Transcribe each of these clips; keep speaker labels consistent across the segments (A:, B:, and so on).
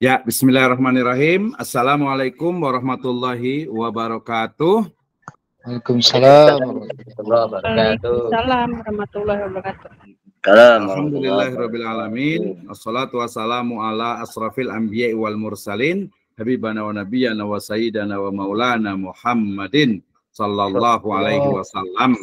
A: Ya,
B: bismillahirrahmanirrahim. Assalamualaikum warahmatullahi wabarakatuh.
A: Waalaikumsalam
B: warahmatullahi wabarakatuh. Waalaikumsalam
A: warahmatullahi wabarakatuh.
B: Alhamdulillahirabbil alamin. Wassalatu wassalamu ala asrafil anbiya'i wal mursalin habibana wa nabiyana wa sayyidana wa maulana Muhammadin sallallahu alaihi wasallam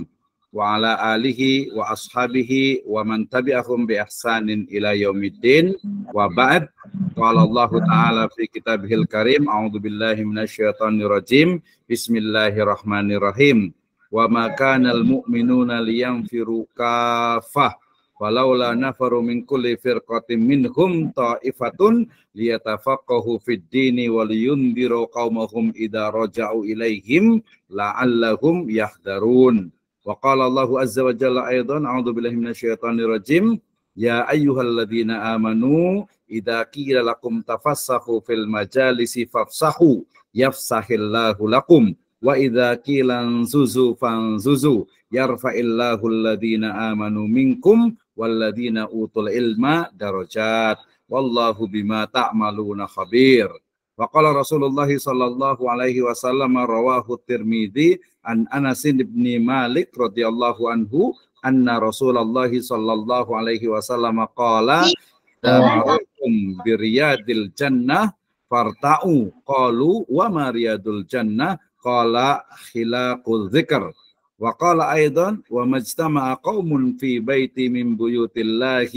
B: wa ala alihi wa ashabihi wa man tabi'ahum bi ihsanin ila yaumiddin wa ba'd qala Allah taala fi kitabihil karim a'udzu billahi minasyaitonir rajim bismillahirrahmanirrahim wa ma kana al mu'minuna liyanfiru kafah walaula nafaru min kulli firqatin minhum ta'ifatun liyatafaqahu fid dini wa liyundiru qaumahum idza raja'u ilaihim la'allahum yahdharun wa qala Allahu azza wa jalla aidan a'udzu billahi minasyaitonir rajim ya ayyuhalladzina amanu idza qila lakum tafassahu fil majalisi fafsahu yafsahillahu lakum wa idza qila anzuzu fanzuzu yarfa'illahu alladhina amanu minkum walladzina utul ilma darajat wallahu bima ta'maluna khabir wa qala Rasulullah sallallahu alaihi wasallam rawahu tirmizi an Anas bin Malik radhiyallahu anhu anna Rasulullah sallallahu alaihi wasallam qala
A: Damarukum
B: biriyadil jannah farta'u qalu wa mariyadul jannah qala khilaqul dzikr وقال أيضا وما اجتمع قوم في بيت من بيوت الله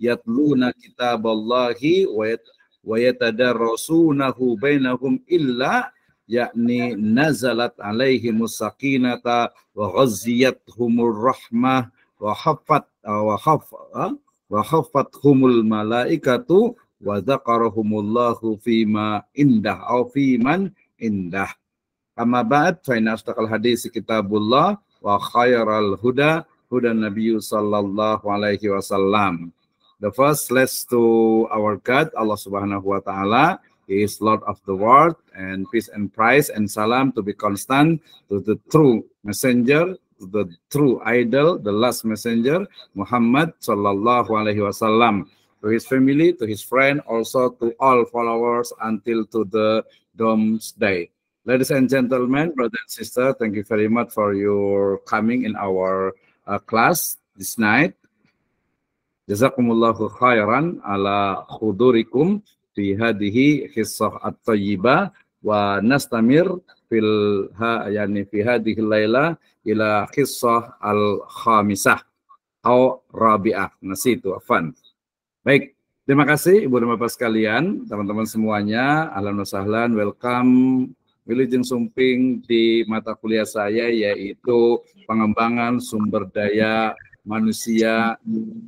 B: يتلون كتاب الله ويتدرسونه بينهم إلا يعني نزلت عليهم السكينة وغزيتهم الرحمة وخفت وخف وخفتهم الملائكة وذكرهم الله فيما عنده أو في من عنده Amma ba'd fa inna astaqal hadis kitabullah wa khairal huda huda Nabi sallallahu alaihi wasallam. The first let's to our God Allah Subhanahu wa taala He is Lord of the world and peace and praise and salam to be constant to the true messenger to the true idol the last messenger Muhammad sallallahu alaihi wasallam to his family to his friend also to all followers until to the Dom's day. Ladies and gentlemen, brothers and sisters, thank you very much for your coming in our uh, class this night. Jazakumullahu khairan ala khudurikum fi hadhihi hissah at-tayyibah wa nastamir fil ha yani fi hadhihi laila ila hissah al-khamisah atau rabi'ah. Nah, itu afan. Baik, terima kasih Ibu dan Bapak sekalian, teman-teman semuanya. alhamdulillah welcome Wilujeng Sumping di mata kuliah saya yaitu pengembangan sumber daya manusia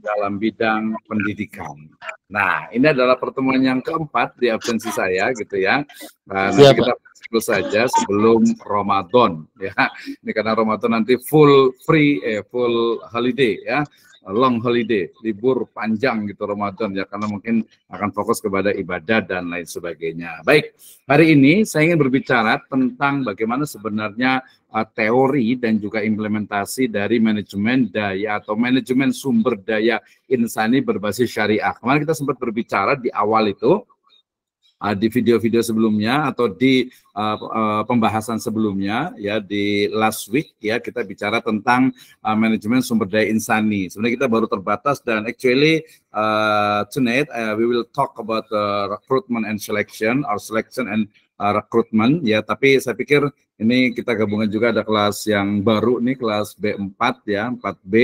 B: dalam bidang pendidikan. Nah, ini adalah pertemuan yang keempat di absensi saya gitu ya. Nah, nanti iya, kita dulu saja sebelum Ramadan ya. Ini karena Ramadan nanti full free eh full holiday ya long holiday, libur panjang gitu Ramadan ya karena mungkin akan fokus kepada ibadah dan lain sebagainya. Baik, hari ini saya ingin berbicara tentang bagaimana sebenarnya uh, teori dan juga implementasi dari manajemen daya atau manajemen sumber daya insani berbasis syariah. Kemarin kita sempat berbicara di awal itu uh, di video-video sebelumnya atau di uh, uh, pembahasan sebelumnya ya di last week ya kita bicara tentang uh, manajemen sumber daya insani. Sebenarnya kita baru terbatas dan actually uh, tonight uh, we will talk about uh, recruitment and selection or selection and uh, recruitment ya tapi saya pikir ini kita gabungan juga ada kelas yang baru nih kelas B4 ya 4B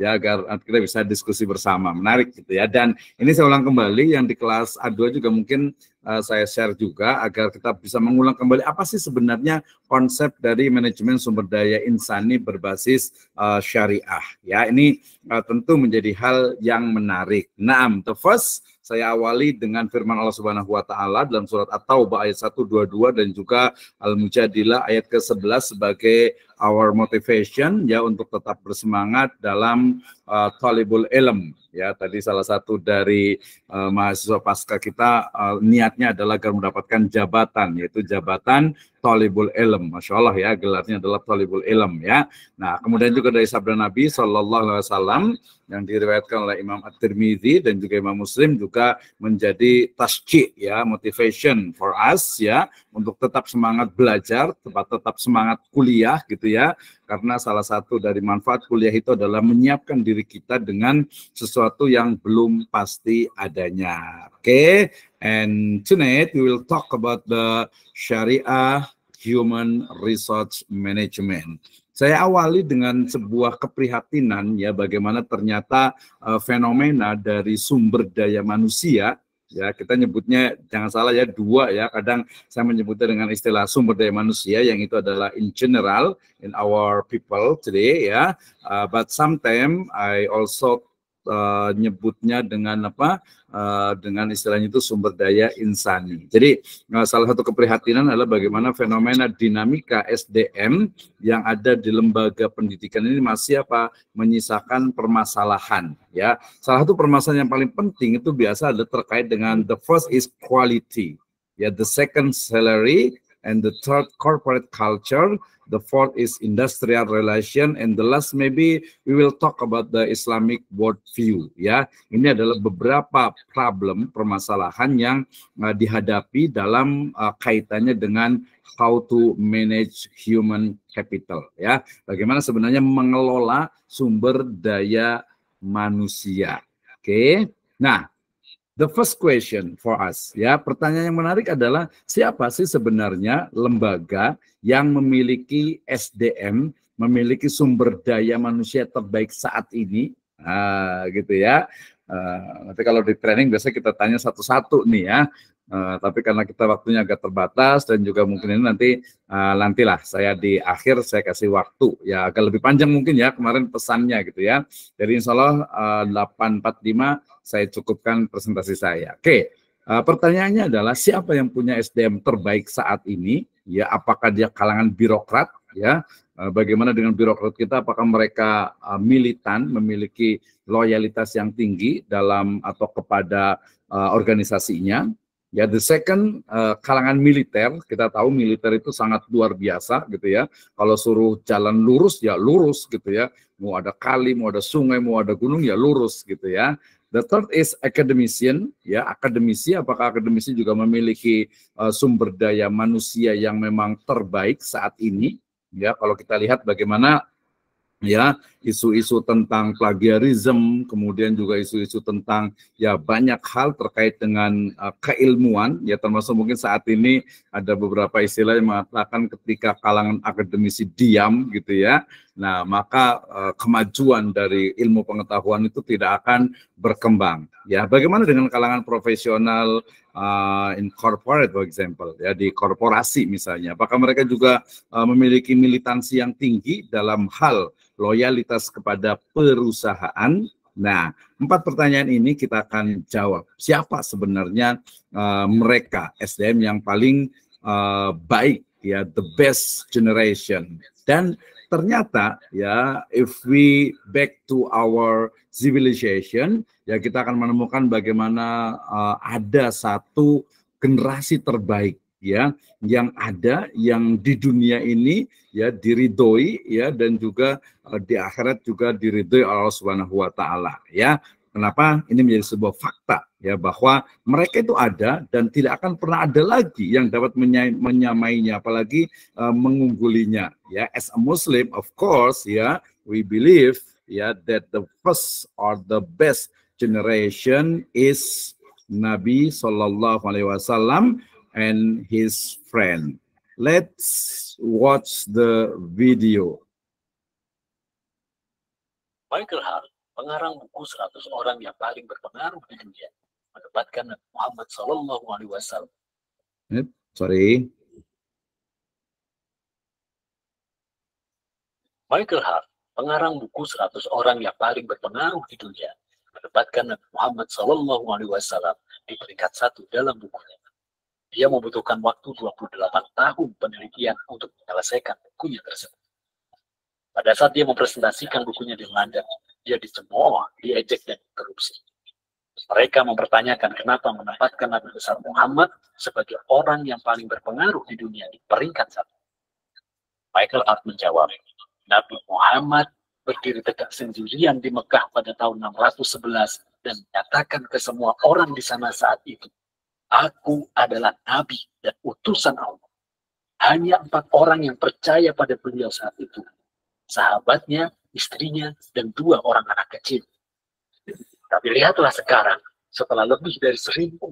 B: ya agar kita bisa diskusi bersama menarik gitu ya dan ini saya ulang kembali yang di kelas A2 juga mungkin uh, saya share juga agar kita bisa mengulang kembali apa sih sebenarnya konsep dari manajemen sumber daya insani berbasis uh, syariah. Ya, ini uh, tentu menjadi hal yang menarik. Nah, the first saya awali dengan firman Allah Subhanahu wa taala dalam surat At-Taubah ayat 122 dan juga Al-Mujadilah ayat ke-11 sebagai our motivation ya untuk tetap bersemangat dalam uh, talibul ilm ya tadi salah satu dari uh, mahasiswa pasca kita uh, niatnya adalah agar mendapatkan jabatan yaitu jabatan Tolibul Ilm. Masya Allah ya, gelarnya adalah Tolibul Ilm ya. Nah, kemudian juga dari sabda Nabi saw Alaihi Wasallam yang diriwayatkan oleh Imam At-Tirmidzi dan juga Imam Muslim juga menjadi tasci ya, motivation for us ya untuk tetap semangat belajar, tetap tetap semangat kuliah gitu ya. Karena salah satu dari manfaat kuliah itu adalah menyiapkan diri kita dengan sesuatu yang belum pasti adanya. Okay, and tonight we will talk about the Sharia Human Resource Management. Saya awali dengan sebuah keprihatinan ya bagaimana ternyata uh, fenomena dari sumber daya manusia ya kita nyebutnya jangan salah ya dua ya kadang saya menyebutnya dengan istilah sumber daya manusia yang itu adalah in general in our people today ya uh, but sometimes I also uh, nyebutnya dengan apa uh, dengan istilahnya itu sumber daya insan. Jadi uh, salah satu keprihatinan adalah bagaimana fenomena dinamika SDM yang ada di lembaga pendidikan ini masih apa menyisakan permasalahan ya. Salah satu permasalahan yang paling penting itu biasa ada terkait dengan the first is quality ya the second salary and the third corporate culture The fourth is industrial relation, and the last maybe we will talk about the Islamic world view. Ya, ini adalah beberapa problem permasalahan yang uh, dihadapi dalam uh, kaitannya dengan how to manage human capital. Ya, bagaimana sebenarnya mengelola sumber daya manusia. Oke, okay? nah the first question for us ya pertanyaan yang menarik adalah siapa sih sebenarnya lembaga yang memiliki SDM memiliki sumber daya manusia terbaik saat ini nah, gitu ya Eh, nanti kalau di training biasanya kita tanya satu-satu nih ya. Uh, tapi karena kita waktunya agak terbatas dan juga mungkin ini nanti uh, nantilah saya di akhir saya kasih waktu ya agak lebih panjang mungkin ya kemarin pesannya gitu ya. Jadi insya Allah uh, 845 saya cukupkan presentasi saya. Oke, okay. uh, pertanyaannya adalah siapa yang punya SDM terbaik saat ini? Ya apakah dia kalangan birokrat ya Eh, bagaimana dengan birokrat kita apakah mereka eh, militan memiliki loyalitas yang tinggi dalam atau kepada eh, organisasinya ya the second kalangan militer kita tahu militer itu sangat luar biasa gitu ya kalau suruh jalan lurus ya lurus gitu ya mau ada kali mau ada sungai mau ada gunung ya lurus gitu ya The third is academician, ya akademisi. Apakah akademisi juga memiliki uh, sumber daya manusia yang memang terbaik saat ini? ya kalau kita lihat bagaimana ya isu-isu tentang plagiarisme, kemudian juga isu-isu tentang ya banyak hal terkait dengan uh, keilmuan, ya termasuk mungkin saat ini ada beberapa istilah yang mengatakan ketika kalangan akademisi diam gitu ya, nah maka uh, kemajuan dari ilmu pengetahuan itu tidak akan berkembang. Ya, bagaimana dengan kalangan profesional uh, in corporate, for example, ya di korporasi misalnya, apakah mereka juga uh, memiliki militansi yang tinggi dalam hal loyalitas kepada perusahaan. Nah, empat pertanyaan ini kita akan jawab. Siapa sebenarnya uh, mereka SDM yang paling uh, baik ya, the best generation. Dan ternyata ya if we back to our civilization ya kita akan menemukan bagaimana uh, ada satu generasi terbaik ya yang ada yang di dunia ini ya diridoi, ya dan juga uh, di akhirat juga diridhoi Allah Subhanahu wa taala ya. Kenapa ini menjadi sebuah fakta ya bahwa mereka itu ada dan tidak akan pernah ada lagi yang dapat menyamainya apalagi uh, mengunggulinya ya as a muslim of course ya we believe ya that the first or the best generation is Nabi Shallallahu Alaihi Wasallam and his friend. Let's watch the video.
A: Michael Hart, pengarang buku 100 orang yang paling berpengaruh di dunia, mendebatkan Muhammad Sallallahu Alaihi Wasallam.
B: Eh, sorry.
A: Michael Hart, pengarang buku 100 orang yang paling berpengaruh di dunia, mendebatkan Muhammad Sallallahu Alaihi Wasallam di peringkat satu dalam bukunya. Dia membutuhkan waktu 28 tahun penelitian untuk menyelesaikan bukunya tersebut. Pada saat dia mempresentasikan bukunya di London, dia dicemooh, diejek, dan diteruskan. Mereka mempertanyakan kenapa menempatkan Nabi besar Muhammad sebagai orang yang paling berpengaruh di dunia di peringkat satu. Michael Hart menjawab, Nabi Muhammad berdiri tegak sendirian di Mekah pada tahun 611 dan menyatakan ke semua orang di sana saat itu Aku adalah nabi dan utusan Allah. Hanya empat orang yang percaya pada beliau saat itu. Sahabatnya, istrinya, dan dua orang anak kecil. Tapi lihatlah sekarang, setelah lebih dari 1.400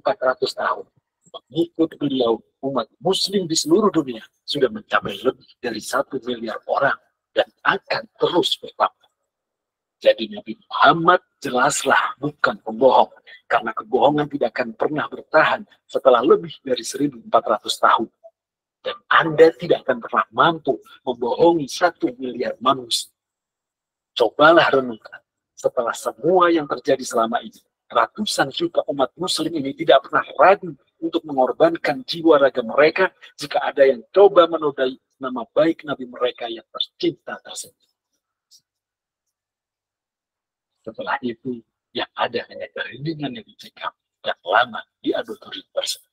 A: tahun, pengikut beliau umat muslim di seluruh dunia sudah mencapai lebih dari satu miliar orang dan akan terus bertambah. Jadi Nabi Muhammad jelaslah bukan pembohong. Karena kebohongan tidak akan pernah bertahan setelah lebih dari 1400 tahun. Dan Anda tidak akan pernah mampu membohongi satu miliar manusia. Cobalah renungkan setelah semua yang terjadi selama ini. Ratusan juta umat muslim ini tidak pernah ragu untuk mengorbankan jiwa raga mereka jika ada yang coba menodai nama baik Nabi mereka yang tercinta tersebut setelah itu yang ada hanya kerindingan yang dicekap yang lama di tersebut.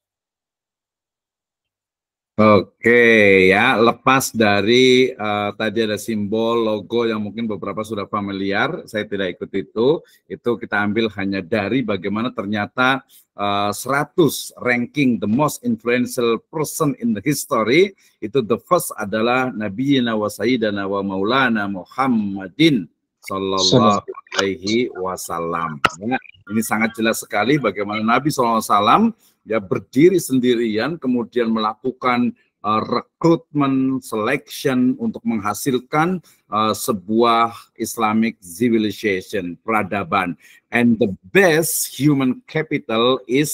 B: Oke ya, lepas dari uh, tadi ada simbol logo yang mungkin beberapa sudah familiar, saya tidak ikut itu. Itu kita ambil hanya dari bagaimana ternyata uh, eh, 100 ranking the most influential person in the history itu the first adalah Nabi wa Sayyidana wa Maulana Muhammadin Sallallahu Alaihi Wasallam. Ya, ini sangat jelas sekali bagaimana Nabi SAW ya berdiri sendirian, kemudian melakukan uh, rekrutmen, selection untuk menghasilkan uh, sebuah Islamic civilization, peradaban. And the best human capital is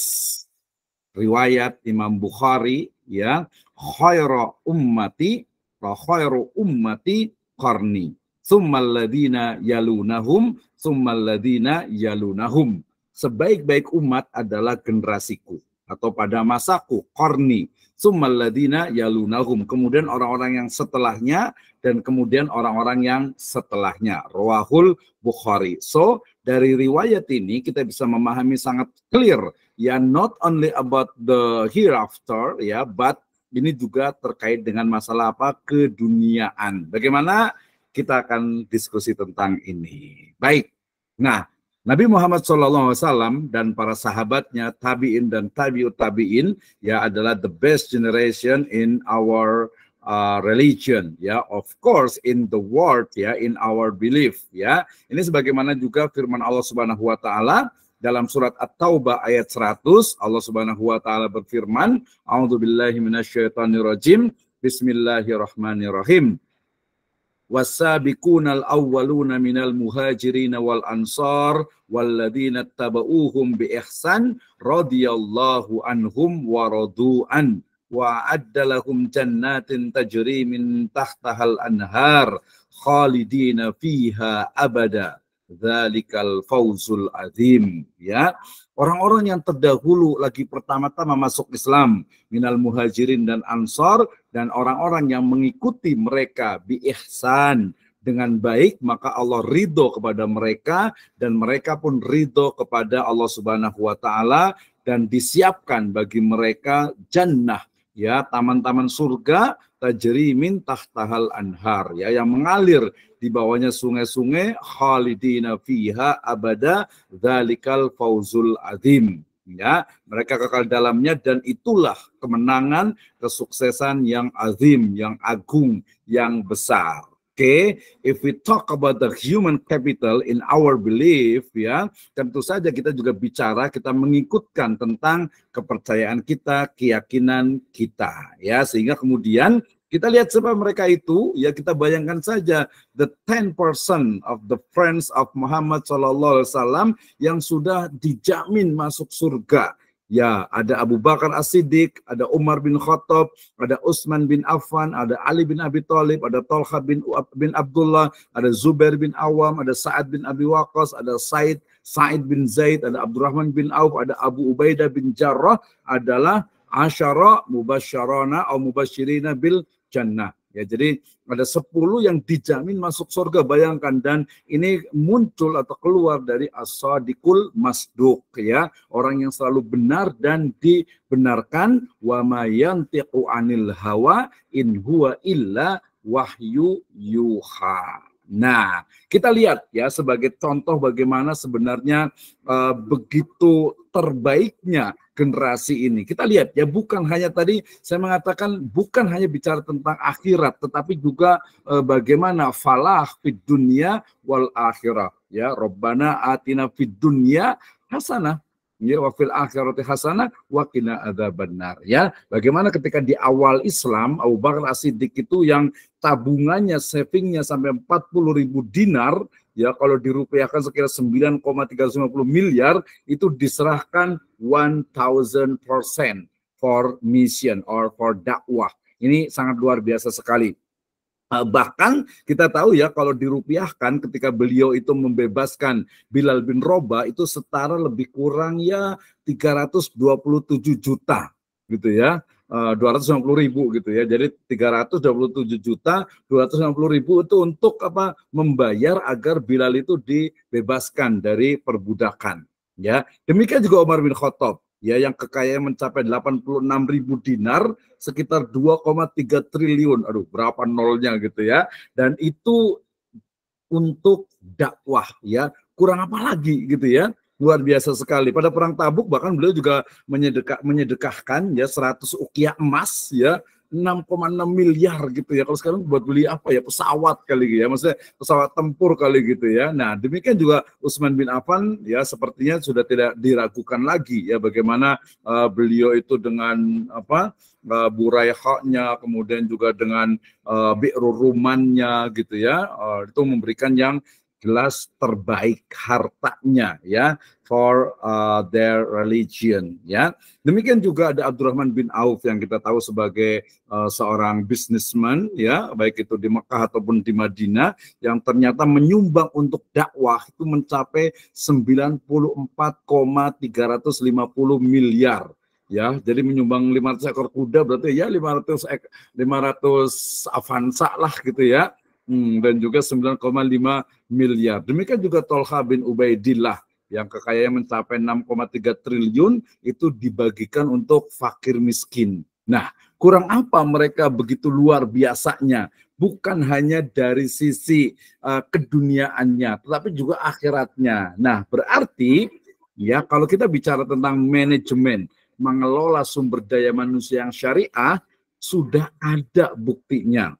B: riwayat Imam Bukhari ya khairu ummati khairu ummati karni. Summaladina yalunahum, summaladina yalunahum. Sebaik-baik umat adalah generasiku atau pada masaku, korni, summaladina yalunahum. Kemudian orang-orang yang setelahnya dan kemudian orang-orang yang setelahnya. Rawahul Bukhari. So, dari riwayat ini kita bisa memahami sangat clear ya not only about the hereafter ya but ini juga terkait dengan masalah apa keduniaan. Bagaimana kita akan diskusi tentang ini. Baik. Nah, Nabi Muhammad SAW dan para sahabatnya tabiin dan tabiut tabiin ya adalah the best generation in our uh, religion ya of course in the world ya in our belief ya ini sebagaimana juga firman Allah Subhanahu wa taala dalam surat At-Taubah ayat 100 Allah Subhanahu wa taala berfirman A'udzubillahi minasyaitonirrajim Bismillahirrahmanirrahim والسابقون الأولون من المهاجرين والأنصار والذين اتبعوهم بإحسان رضي الله عنهم ورضوا عنه وأعد لهم جنات تجري من تحتها الأنهار خالدين فيها أبدا dzalikal fauzul azim ya orang-orang yang terdahulu lagi pertama-tama masuk Islam minal muhajirin dan ansor dan orang-orang yang mengikuti mereka bi ihsan dengan baik maka Allah ridho kepada mereka dan mereka pun ridho kepada Allah Subhanahu wa taala dan disiapkan bagi mereka jannah ya taman-taman surga tajri min tahtahal anhar ya yang mengalir di bawahnya sungai-sungai khalidina fiha abada dzalikal fauzul azim ya mereka kekal dalamnya dan itulah kemenangan kesuksesan yang azim yang agung yang besar okay, if we talk about the human capital in our belief, ya, tentu saja kita juga bicara, kita mengikutkan tentang kepercayaan kita, keyakinan kita, ya, sehingga kemudian kita lihat siapa mereka itu, ya kita bayangkan saja the ten 10% of the friends of Muhammad Shallallahu Alaihi Wasallam yang sudah dijamin masuk surga. Ya, ada Abu Bakar As-Siddiq, ada Umar bin Khattab, ada Utsman bin Affan, ada Ali bin Abi Thalib, ada Talha bin, bin Abdullah, ada Zubair bin Awam, ada Sa'ad bin Abi Waqqas, ada Said Sa'id bin Zaid, ada Abdurrahman bin Auf, ada Abu Ubaidah bin Jarrah adalah asyara mubasyarana atau mubashirina bil jannah. Ya, jadi ada 10 yang dijamin masuk surga, bayangkan. Dan ini muncul atau keluar dari asadikul masduk ya, orang yang selalu benar dan dibenarkan wa mayantiqu anil hawa in huwa illa wahyu yuha. Nah, kita lihat ya sebagai contoh bagaimana sebenarnya uh, begitu terbaiknya generasi ini. Kita lihat ya bukan hanya tadi saya mengatakan bukan hanya bicara tentang akhirat tetapi juga uh, bagaimana falah fid dunia wal akhirah ya Robbana atina fid dunia hasanah ya wa fil akhirati hasanah wa qina adzabannar ya bagaimana ketika di awal Islam Abu Bakar As-Siddiq itu yang tabungannya savingnya sampai 40 ribu dinar ya kalau dirupiahkan sekitar 9,350 miliar itu diserahkan 1000% for mission or for dakwah ini sangat luar biasa sekali Eh, bahkan kita tahu ya kalau dirupiahkan ketika beliau itu membebaskan Bilal bin Roba itu setara lebih kurang ya 327 juta gitu ya. 250 eh, ribu gitu ya. Jadi 327 juta 250 ribu itu untuk apa membayar agar Bilal itu dibebaskan dari perbudakan ya. Demikian juga Umar bin Khattab ya yang kekayaan mencapai 86 ribu dinar sekitar 2,3 triliun aduh berapa nolnya gitu ya dan itu untuk dakwah ya kurang apa lagi gitu ya luar biasa sekali. Pada perang Tabuk bahkan beliau juga menyedekah, menyedekahkan ya 100 ukiah emas ya 6,6 miliar gitu ya. Kalau sekarang buat beli apa ya? Pesawat kali gitu ya. Maksudnya pesawat tempur kali gitu ya. Nah, demikian juga Usman bin Affan ya sepertinya sudah tidak diragukan lagi ya bagaimana uh, beliau itu dengan apa? Uh, eh, haknya kemudian juga dengan uh, eh, Bi'ru Rumannya gitu ya. Uh, itu memberikan yang jelas terbaik hartanya ya for uh, their religion ya. Demikian juga ada Abdurrahman bin Auf yang kita tahu sebagai uh, seorang businessman ya, baik itu di Mekah ataupun di Madinah yang ternyata menyumbang untuk dakwah itu mencapai 94,350 miliar ya jadi menyumbang 500 ekor kuda berarti ya 500 ek, 500 Avanza lah gitu ya hmm, dan juga 9,5 miliar. Demikian juga Tolha bin Ubaidillah yang kekayaannya mencapai 6,3 triliun itu dibagikan untuk fakir miskin. Nah, kurang apa mereka begitu luar biasanya? Bukan hanya dari sisi uh, keduniaannya, tetapi juga akhiratnya. Nah, berarti ya kalau kita bicara tentang manajemen, mengelola sumber daya manusia yang syariah, sudah ada buktinya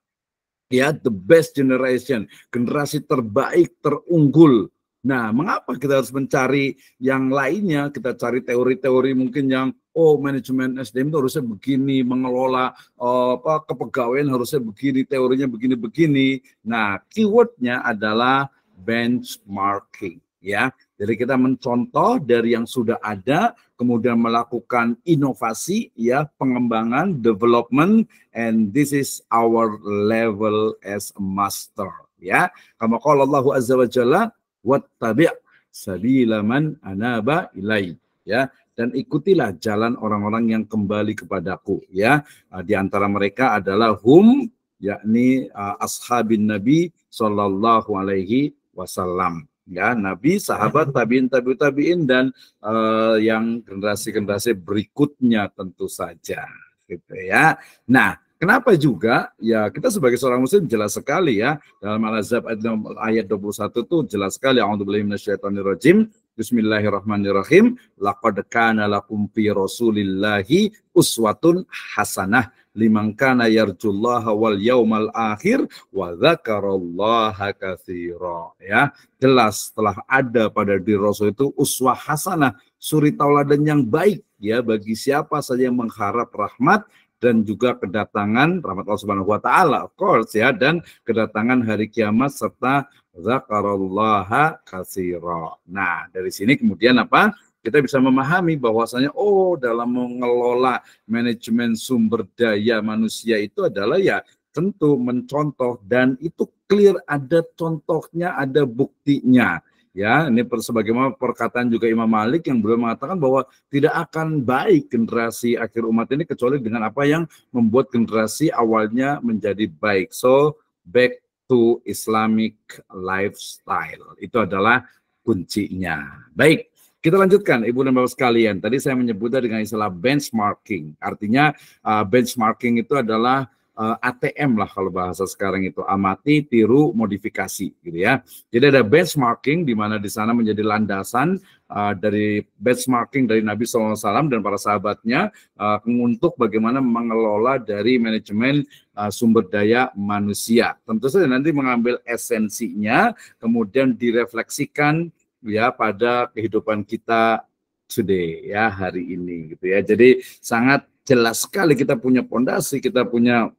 B: ya the best generation, generasi terbaik, terunggul. Nah, mengapa kita harus mencari yang lainnya? Kita cari teori-teori mungkin yang oh manajemen SDM itu harusnya begini, mengelola uh, apa kepegawaian harusnya begini, teorinya begini-begini. Nah, keywordnya adalah benchmarking ya. Jadi kita mencontoh dari yang sudah ada, kemudian melakukan inovasi, ya, pengembangan, development, and this is our level as a master, ya. Kama kalau Allah azza wa jalla, wattabi' sabilaman anaba ilai, ya. Dan ikutilah jalan orang-orang yang kembali kepadaku, ya. Ah, di antara mereka adalah hum, yakni uh, ashabin Nabi Shallallahu Alaihi Wasallam ya nabi sahabat tabiin tabi tabiin dan uh, yang generasi generasi berikutnya tentu saja gitu ya nah Kenapa juga? Ya kita sebagai seorang muslim jelas sekali ya dalam Al-Azab ayat 21 itu jelas sekali untuk a'udzubillahi rajim. Bismillahirrahmanirrahim. Laqad kana lakum fi rasulillahi uswatun hasanah liman kana yarjullaha wal yaumal akhir wa dzakarallaha katsira. Ya, jelas telah ada pada diri Rasul itu uswah hasanah, suri tauladan yang baik ya bagi siapa saja yang mengharap rahmat dan juga kedatangan rahmat Allah Subhanahu wa taala, of course ya, dan kedatangan hari kiamat serta Zakarallaha kasiro. Nah, dari sini kemudian apa? Kita bisa memahami bahwasanya oh dalam mengelola manajemen sumber daya manusia itu adalah ya tentu mencontoh dan itu clear ada contohnya, ada buktinya. Ya, ini sebagaimana perkataan juga Imam Malik yang beliau mengatakan bahwa tidak akan baik generasi akhir umat ini kecuali dengan apa yang membuat generasi awalnya menjadi baik. So, back to Islamic lifestyle. Itu adalah kuncinya. Baik, kita lanjutkan Ibu dan Bapak sekalian. Tadi saya menyebutnya dengan istilah benchmarking. Artinya uh, benchmarking itu adalah uh, eh, ATM lah kalau bahasa sekarang itu amati, tiru, modifikasi gitu ya. Jadi ada benchmarking di mana di sana menjadi landasan uh, dari benchmarking dari Nabi SAW dan para sahabatnya uh, eh, untuk bagaimana mengelola dari manajemen sumber daya manusia. Tentu saja nanti mengambil esensinya kemudian direfleksikan ya pada kehidupan kita today ya hari ini gitu ya. Jadi sangat jelas sekali kita punya pondasi, kita punya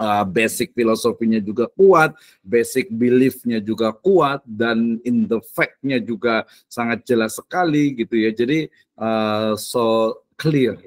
B: uh, basic filosofinya juga kuat, basic beliefnya juga kuat, dan in the factnya juga sangat jelas sekali gitu ya. Jadi uh, so clear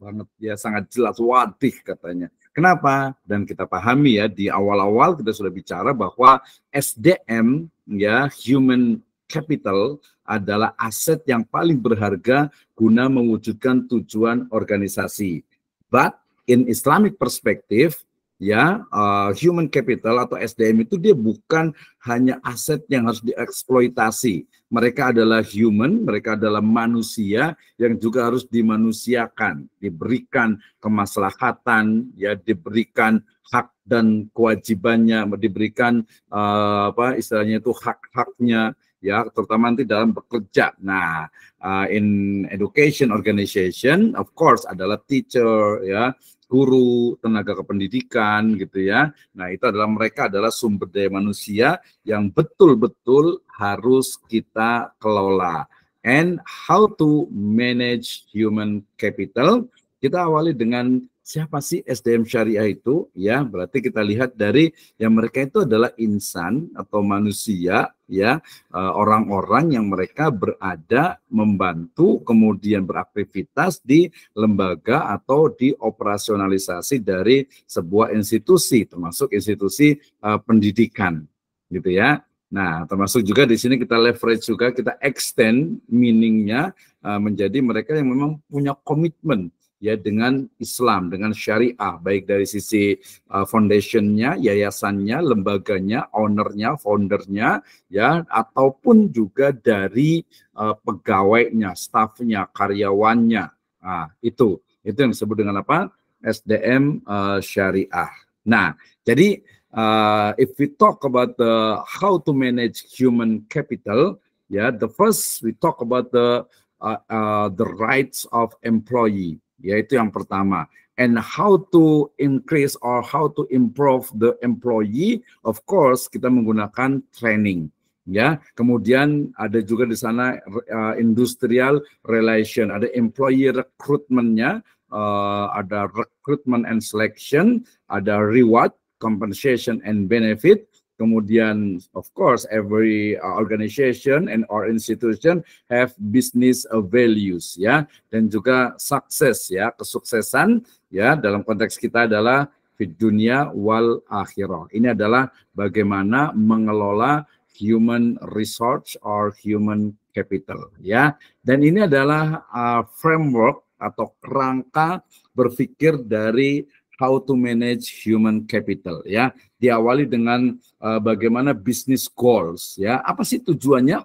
B: banget ya, sangat jelas wadih katanya. Kenapa? Dan kita pahami ya di awal-awal kita sudah bicara bahwa SDM ya human capital adalah aset yang paling berharga guna mewujudkan tujuan organisasi. But in Islamic perspective, ya uh, human capital atau SDM itu dia bukan hanya aset yang harus dieksploitasi. Mereka adalah human, mereka adalah manusia yang juga harus dimanusiakan, diberikan kemaslahatan, ya diberikan hak dan kewajibannya, diberikan uh, apa istilahnya itu hak-haknya ya terutama nanti dalam bekerja. Nah, uh, in education organization of course adalah teacher ya, guru, tenaga kependidikan gitu ya. Nah, itu adalah mereka adalah sumber daya manusia yang betul-betul harus kita kelola. And how to manage human capital? Kita awali dengan siapa sih SDM syariah itu? Ya, berarti kita lihat dari yang mereka itu adalah insan atau manusia ya, eh, orang-orang yang mereka berada membantu kemudian beraktivitas di lembaga atau di operasionalisasi dari sebuah institusi termasuk institusi eh, pendidikan gitu ya. Nah, termasuk juga di sini kita leverage juga, kita extend meaningnya eh, menjadi mereka yang memang punya komitmen ya dengan Islam, dengan syariah, baik dari sisi uh, foundationnya, yayasannya, lembaganya, ownernya, foundernya, ya ataupun juga dari uh, pegawainya, staffnya, karyawannya. Nah, itu itu yang disebut dengan apa? SDM uh, syariah. Nah, jadi uh, if we talk about the how to manage human capital, ya yeah, the first we talk about the uh, uh, the rights of employee yaitu yang pertama and how to increase or how to improve the employee of course kita menggunakan training ya kemudian ada juga di sana uh, industrial relation ada employee recruitmentnya uh, ada recruitment and selection ada reward compensation and benefit Kemudian, of course, every uh, organization and or institution have business values ya, dan juga sukses ya, kesuksesan ya dalam konteks kita adalah fit dunia wal akhirah. Ini adalah bagaimana mengelola human resource or human capital ya. Dan ini adalah uh, framework atau kerangka berpikir dari How to Manage Human Capital ya. Diawali dengan uh, bagaimana business goals ya. Apa sih tujuannya?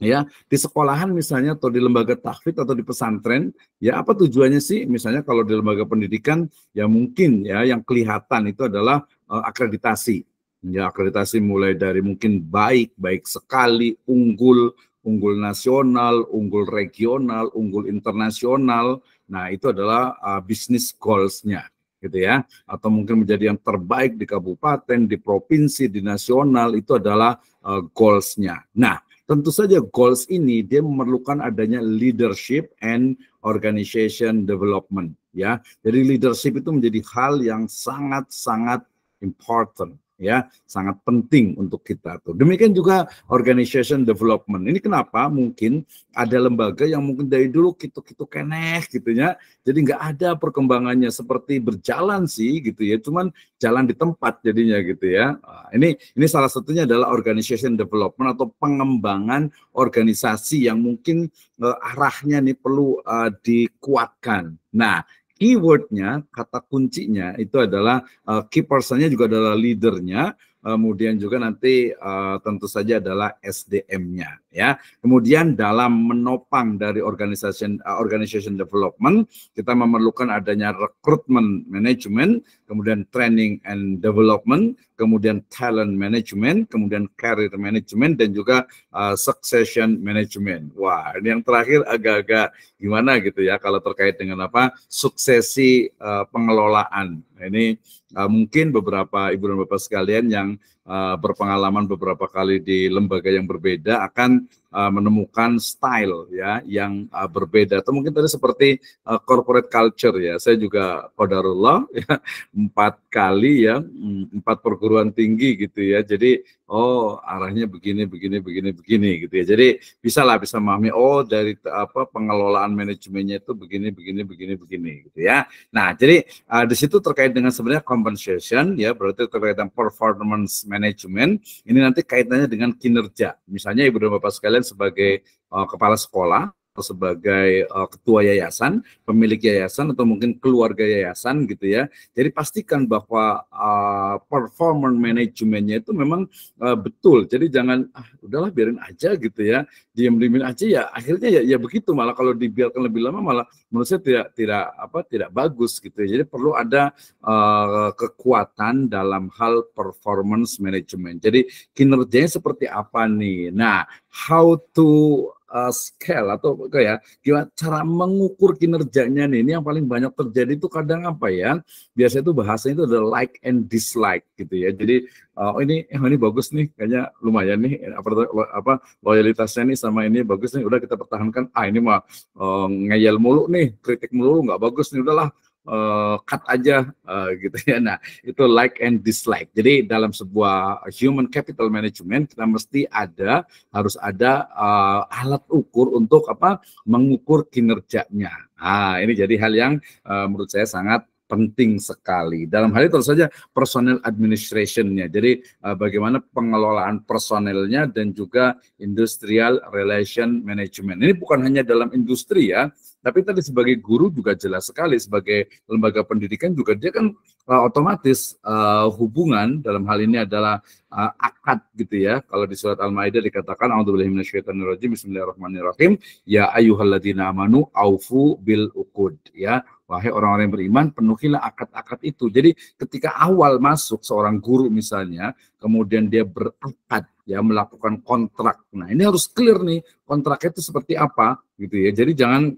B: Ya, di sekolahan misalnya atau di lembaga tahfidz atau di pesantren, ya apa tujuannya sih? Misalnya kalau di lembaga pendidikan ya mungkin ya yang kelihatan itu adalah uh, akreditasi. Ya, akreditasi mulai dari mungkin baik, baik sekali, unggul, unggul nasional, unggul regional, unggul internasional. Nah, itu adalah uh, eh, bisnis goals-nya gitu ya atau mungkin menjadi yang terbaik di kabupaten di provinsi di nasional itu adalah uh, goalsnya nah tentu saja goals ini dia memerlukan adanya leadership and organization development ya jadi leadership itu menjadi hal yang sangat sangat important ya sangat penting untuk kita tuh. Demikian juga organization development. Ini kenapa mungkin ada lembaga yang mungkin dari dulu kita kita keneh gitu ya. Jadi nggak ada perkembangannya seperti berjalan sih gitu ya. Cuman jalan di tempat jadinya gitu ya. Nah, ini ini salah satunya adalah organization development atau pengembangan organisasi yang mungkin eh, arahnya nih perlu uh, dikuatkan. Nah, keywordnya, kata kuncinya itu adalah uh, key personnya juga adalah leadernya, eh, kemudian juga nanti uh, tentu saja adalah SDM-nya ya. Kemudian dalam menopang dari organization uh, organization development kita memerlukan adanya recruitment management kemudian training and development, kemudian talent management, kemudian career management, dan juga uh, succession management. Wah, ini yang terakhir agak-agak gimana gitu ya kalau terkait dengan apa suksesi uh, pengelolaan. Nah, ini uh, mungkin beberapa ibu dan bapak sekalian yang uh, berpengalaman beberapa kali di lembaga yang berbeda akan uh, menemukan style ya yang uh, berbeda atau mungkin tadi seperti uh, corporate culture ya saya juga kodarullah ya empat kali ya mm, empat perguruan tinggi gitu ya jadi oh arahnya begini begini begini begini gitu ya jadi bisalah bisa memahami oh dari apa pengelolaan manajemennya itu begini begini begini begini gitu ya nah jadi uh, di situ terkait dengan sebenarnya compensation ya berarti terkait dengan performance manajemen ini nanti kaitannya dengan kinerja. Misalnya Ibu dan Bapak sekalian sebagai uh, kepala sekolah atau sebagai uh, ketua yayasan, pemilik yayasan atau mungkin keluarga yayasan gitu ya. Jadi pastikan bahwa uh, eh, performer manajemennya itu memang uh, betul. Jadi jangan ah, udahlah biarin aja gitu ya, diam-diamin aja ya. Akhirnya ya ya begitu malah kalau dibiarkan lebih lama malah menurut saya tidak tidak apa tidak bagus gitu. Ya. Jadi perlu ada uh, kekuatan dalam hal performance manajemen. Jadi kinerjanya seperti apa nih? Nah, how to uh, scale atau kayak gimana cara mengukur kinerjanya nih ini yang paling banyak terjadi itu kadang apa ya biasa itu bahasanya itu ada like and dislike gitu ya jadi uh, oh ini oh ini bagus nih kayaknya lumayan nih apa apa loyalitasnya nih sama ini bagus nih udah kita pertahankan ah ini mah uh, ngeyel mulu nih kritik mulu nggak bagus nih udahlah uh, cut aja uh, gitu ya. Nah, itu like and dislike. Jadi dalam sebuah human capital management kita mesti ada harus ada uh, alat ukur untuk apa mengukur kinerjanya. Ah, ini jadi hal yang uh, menurut saya sangat penting sekali. Dalam hal itu saja personal administration-nya. Jadi uh, bagaimana pengelolaan personelnya dan juga industrial relation management. Ini bukan hanya dalam industri ya, tapi tadi sebagai guru juga jelas sekali, sebagai lembaga pendidikan juga dia kan uh, otomatis uh, hubungan dalam hal ini adalah uh, akad gitu ya. Kalau di surat Al-Maidah dikatakan bismillahirrahmanirrahim ya ayyuhalladzina amanu aufu bil ukud ya. Wahai orang-orang yang beriman, penuhilah akad-akad itu. Jadi ketika awal masuk seorang guru misalnya, kemudian dia berakad ya melakukan kontrak. Nah, ini harus clear nih kontraknya itu seperti apa gitu ya. Jadi jangan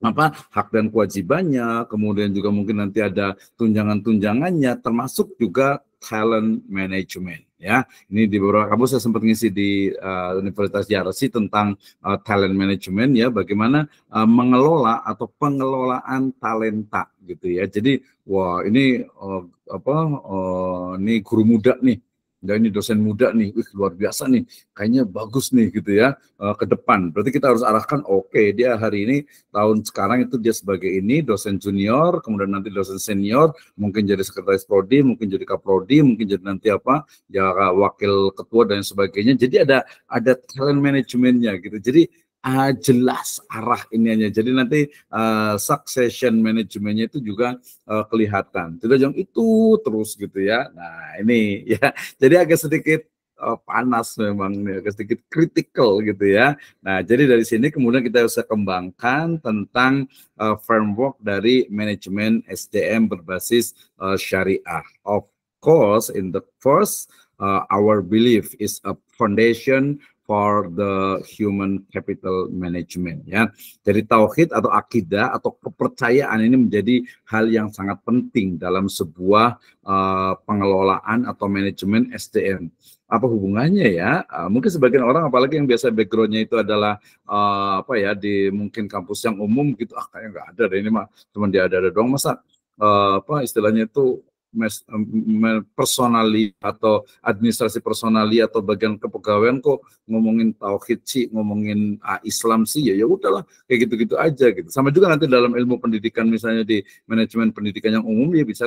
B: apa hak dan kewajibannya, kemudian juga mungkin nanti ada tunjangan-tunjangannya, termasuk juga talent management ya. Ini di beberapa kampus saya sempat ngisi di uh, Universitas Yarsi tentang uh, talent management ya, bagaimana uh, mengelola atau pengelolaan talenta gitu ya. Jadi wah ini uh, apa uh, ini guru muda nih dan nah, ini dosen muda nih, wih luar biasa nih, kayaknya bagus nih gitu ya eh, ke depan. Berarti kita harus arahkan, oke okay, dia hari ini tahun sekarang itu dia sebagai ini dosen junior, kemudian nanti dosen senior, mungkin jadi sekretaris prodi, mungkin jadi kaprodi, mungkin jadi nanti apa ya wakil ketua dan sebagainya. Jadi ada ada talent manajemennya gitu. Jadi uh, jelas arah ini hanya Jadi nanti uh, succession manajemennya itu juga uh, kelihatan. Tidak jangan itu terus gitu ya. Nah ini ya. Jadi agak sedikit uh, panas memang agak sedikit critical gitu ya. Nah jadi dari sini kemudian kita bisa kembangkan tentang uh, framework dari manajemen SDM berbasis uh, syariah. Of course, in the first uh, our belief is a foundation for the human capital management ya. Jadi tauhid atau akidah atau kepercayaan ini menjadi hal yang sangat penting dalam sebuah uh, pengelolaan atau manajemen SDM. Apa hubungannya ya? Uh, mungkin sebagian orang apalagi yang biasa backgroundnya itu adalah uh, apa ya di mungkin kampus yang umum gitu ah kayak nggak ada deh ini mah cuma dia ada ada doang masa uh, apa istilahnya itu mes, me, personali atau administrasi personali atau bagian kepegawaian kok ngomongin tauhid sih, ngomongin ah, Islam sih ya ya udahlah kayak gitu-gitu aja gitu. Sama juga nanti dalam ilmu pendidikan misalnya di manajemen pendidikan yang umum ya bisa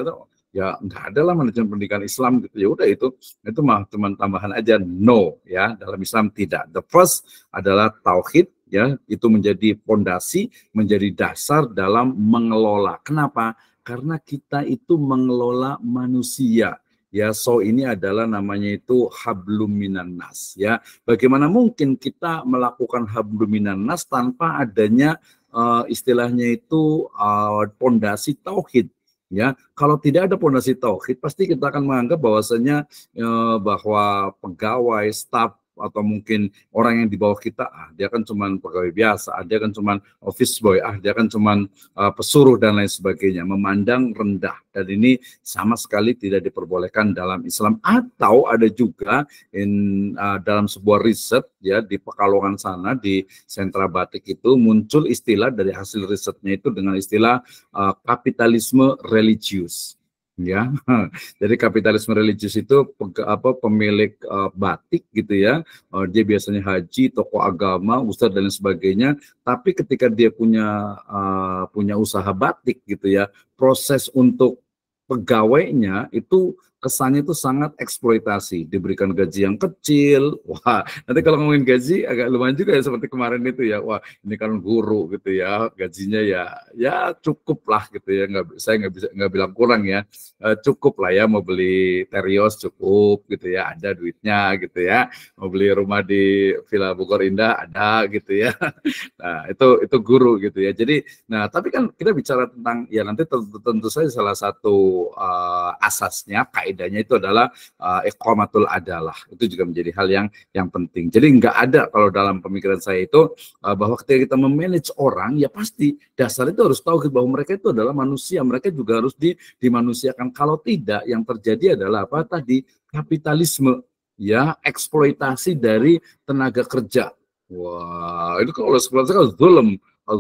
B: ya enggak ada lah manajemen pendidikan Islam gitu ya udah itu itu mah teman tambahan aja no ya dalam Islam tidak. The first adalah tauhid ya itu menjadi pondasi menjadi dasar dalam mengelola. Kenapa? Karena kita itu mengelola manusia. Ya, so ini adalah namanya itu habluminan nas. Ya, bagaimana mungkin kita melakukan habluminan nas tanpa adanya uh, istilahnya itu eh, pondasi uh, tauhid ya kalau tidak ada pondasi tauhid pasti kita akan menganggap bahwasanya uh, bahwa pegawai staf atau mungkin orang yang di bawah kita ah dia kan cuma pegawai biasa ah dia kan cuma office boy ah dia kan cuma uh, ah, pesuruh dan lain sebagainya memandang rendah dan ini sama sekali tidak diperbolehkan dalam Islam atau ada juga in uh, dalam sebuah riset ya di Pekalongan sana di sentra batik itu muncul istilah dari hasil risetnya itu dengan istilah uh, kapitalisme religius ya. Jadi kapitalisme religius itu apa pemilik uh, batik gitu ya. Uh, dia biasanya haji, toko agama, ustadz dan lain sebagainya. Tapi ketika dia punya uh, punya usaha batik gitu ya, proses untuk pegawainya itu kesannya itu sangat eksploitasi, diberikan gaji yang kecil. Wah, nanti kalau ngomongin gaji agak lumayan juga ya seperti kemarin itu ya. Wah, ini kan guru gitu ya, gajinya ya ya cukup lah gitu ya. Nggak, saya nggak bisa nggak bilang kurang ya, e, cukup lah ya mau beli terios cukup gitu ya, ada duitnya gitu ya. Mau beli rumah di Villa Bogor Indah ada gitu ya. Nah itu itu guru gitu ya. Jadi, nah tapi kan kita bicara tentang ya nanti tentu, tentu saja salah satu uh, asasnya kayak kaidahnya itu adalah uh, eh, ikhwamatul adalah. Itu juga menjadi hal yang yang penting. Jadi nggak ada kalau dalam pemikiran saya itu uh, bahwa ketika kita memanage orang ya pasti dasar itu harus tahu bahwa mereka itu adalah manusia, mereka juga harus di dimanusiakan. Kalau tidak yang terjadi adalah apa tadi? kapitalisme ya eksploitasi dari tenaga kerja. Wah, itu kalau sekolah saya kan zulum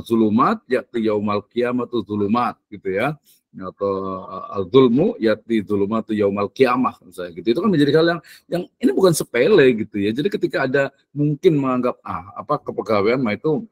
B: zulumat yakti yaumal kiamat zulumat gitu ya atau eh, al-zulmu yati zulumatu yaumal kiamah saya gitu. Itu kan menjadi hal yang yang ini bukan sepele gitu ya. Jadi ketika ada mungkin menganggap ah apa kepegawaian mah itu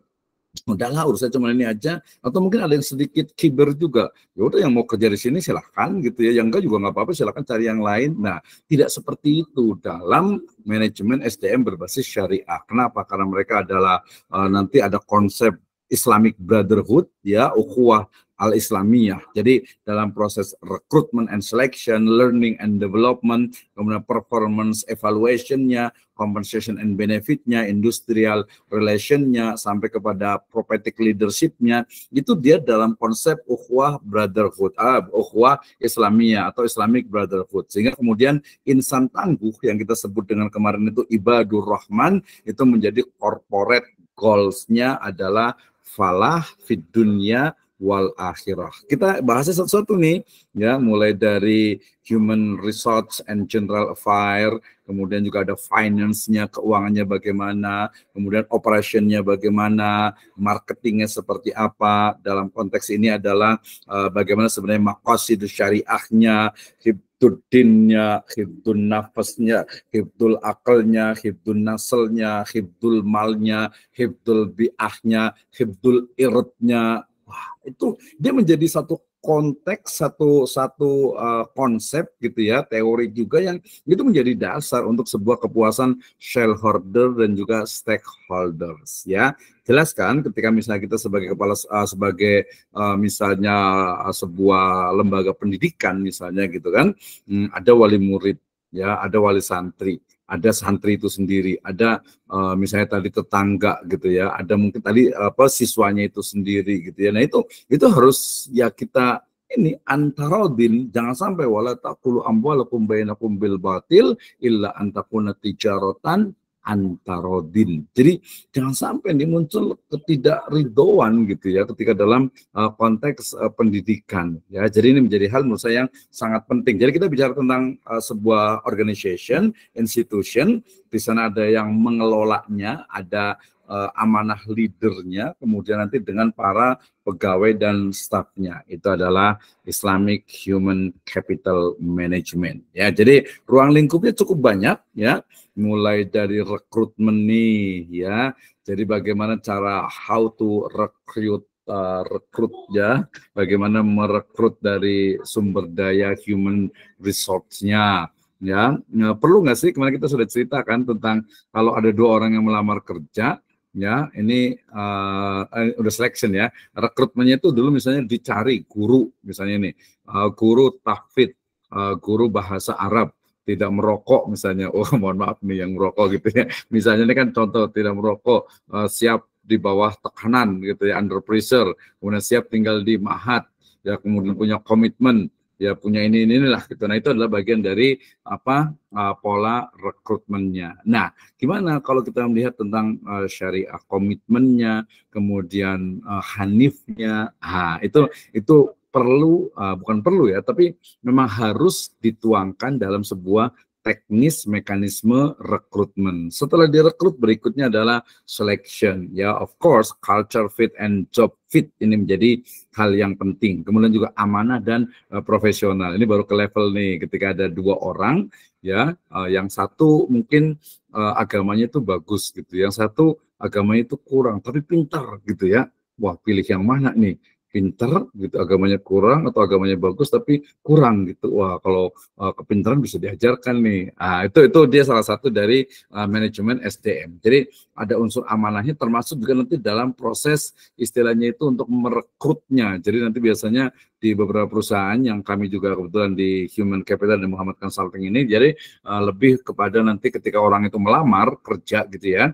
B: udahlah urusan cuma ini aja atau mungkin ada yang sedikit kiber juga ya udah yang mau kerja di sini silahkan gitu ya yang enggak juga nggak apa-apa silahkan cari yang lain nah tidak seperti itu dalam manajemen SDM berbasis syariah kenapa karena mereka adalah uh, nanti ada konsep Islamic Brotherhood ya ukhuwah al-islamiyah. Jadi dalam proses recruitment and selection, learning and development, kemudian performance evaluation-nya, compensation and benefit-nya, industrial relation-nya, sampai kepada prophetic leadership-nya, itu dia dalam konsep ukhwah brotherhood, ah, ukhwah islamiyah atau islamic brotherhood. Sehingga kemudian insan tangguh yang kita sebut dengan kemarin itu ibadur rahman, itu menjadi corporate goals-nya adalah falah fid dunia wal akhirah. Kita bahasnya satu-satu nih, ya, mulai dari human resource and general affair, kemudian juga ada finance-nya, keuangannya bagaimana, kemudian operation-nya bagaimana, marketing-nya seperti apa. Dalam konteks ini adalah uh, bagaimana sebenarnya maqasid syariahnya, hibdud dinnya, hibdun nafasnya, hibdul akalnya, hibdun nasalnya, hibdul malnya, hibdul biahnya, hibdul irutnya, Wah, itu dia menjadi satu konteks satu satu uh, konsep gitu ya teori juga yang itu menjadi dasar untuk sebuah kepuasan shareholder dan juga stakeholders ya jelaskan ketika misalnya kita sebagai kepala uh, sebagai uh, misalnya uh, sebuah lembaga pendidikan misalnya gitu kan hmm, ada wali murid ya ada wali santri ada santri itu sendiri, ada uh, misalnya tadi tetangga gitu ya, ada mungkin tadi apa siswanya itu sendiri gitu ya. Nah itu itu harus ya kita ini antarodin jangan sampai wala taqulu amwalakum bainakum bil batil illa antakuna tijaratan antarodin. Jadi jangan sampai ini muncul ketidakridoan gitu ya ketika dalam uh, konteks uh, pendidikan ya. Jadi ini menjadi hal menurut saya yang sangat penting. Jadi kita bicara tentang uh, sebuah organization, institution, di sana ada yang mengelolanya, ada uh, amanah leadernya, kemudian nanti dengan para pegawai dan stafnya. Itu adalah Islamic Human Capital Management. Ya, jadi ruang lingkupnya cukup banyak ya, mulai dari rekrutmen nih ya. Jadi bagaimana cara how to recruit uh, eh, rekrut ya, bagaimana merekrut dari sumber daya human resource-nya ya. Nah, perlu nggak sih? Kemarin kita sudah ceritakan tentang kalau ada dua orang yang melamar kerja, ya ini uh, udah selection ya rekrutmennya itu dulu misalnya dicari guru misalnya ini uh, guru tahfidz uh, guru bahasa Arab tidak merokok misalnya oh mohon maaf nih yang merokok gitu ya misalnya ini kan contoh tidak merokok uh, siap di bawah tekanan gitu ya under pressure kemudian siap tinggal di mahat ya kemudian punya komitmen ya punya ini ini lah gitu. Nah itu adalah bagian dari apa uh, pola rekrutmennya. Nah gimana kalau kita melihat tentang uh, syariah komitmennya, kemudian uh, hanifnya, ha, nah, itu itu perlu uh, bukan perlu ya, tapi memang harus dituangkan dalam sebuah teknis mekanisme rekrutmen. Setelah direkrut berikutnya adalah selection. Ya, of course culture fit and job fit ini menjadi hal yang penting. Kemudian juga amanah dan uh, profesional. Ini baru ke level nih ketika ada dua orang ya, uh, yang satu mungkin uh, agamanya itu bagus gitu, yang satu agamanya itu kurang tapi pintar gitu ya. Wah, pilih yang mana nih? pinter gitu agamanya kurang atau agamanya bagus tapi kurang gitu wah kalau uh, eh, kepintaran bisa diajarkan nih nah, itu itu dia salah satu dari uh, manajemen SDM jadi ada unsur amanahnya termasuk juga nanti dalam proses istilahnya itu untuk merekrutnya jadi nanti biasanya di beberapa perusahaan yang kami juga kebetulan di Human Capital dan Muhammad Consulting ini jadi uh, lebih kepada nanti ketika orang itu melamar kerja gitu ya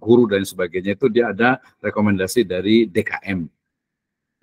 B: guru dan sebagainya itu dia ada rekomendasi dari DKM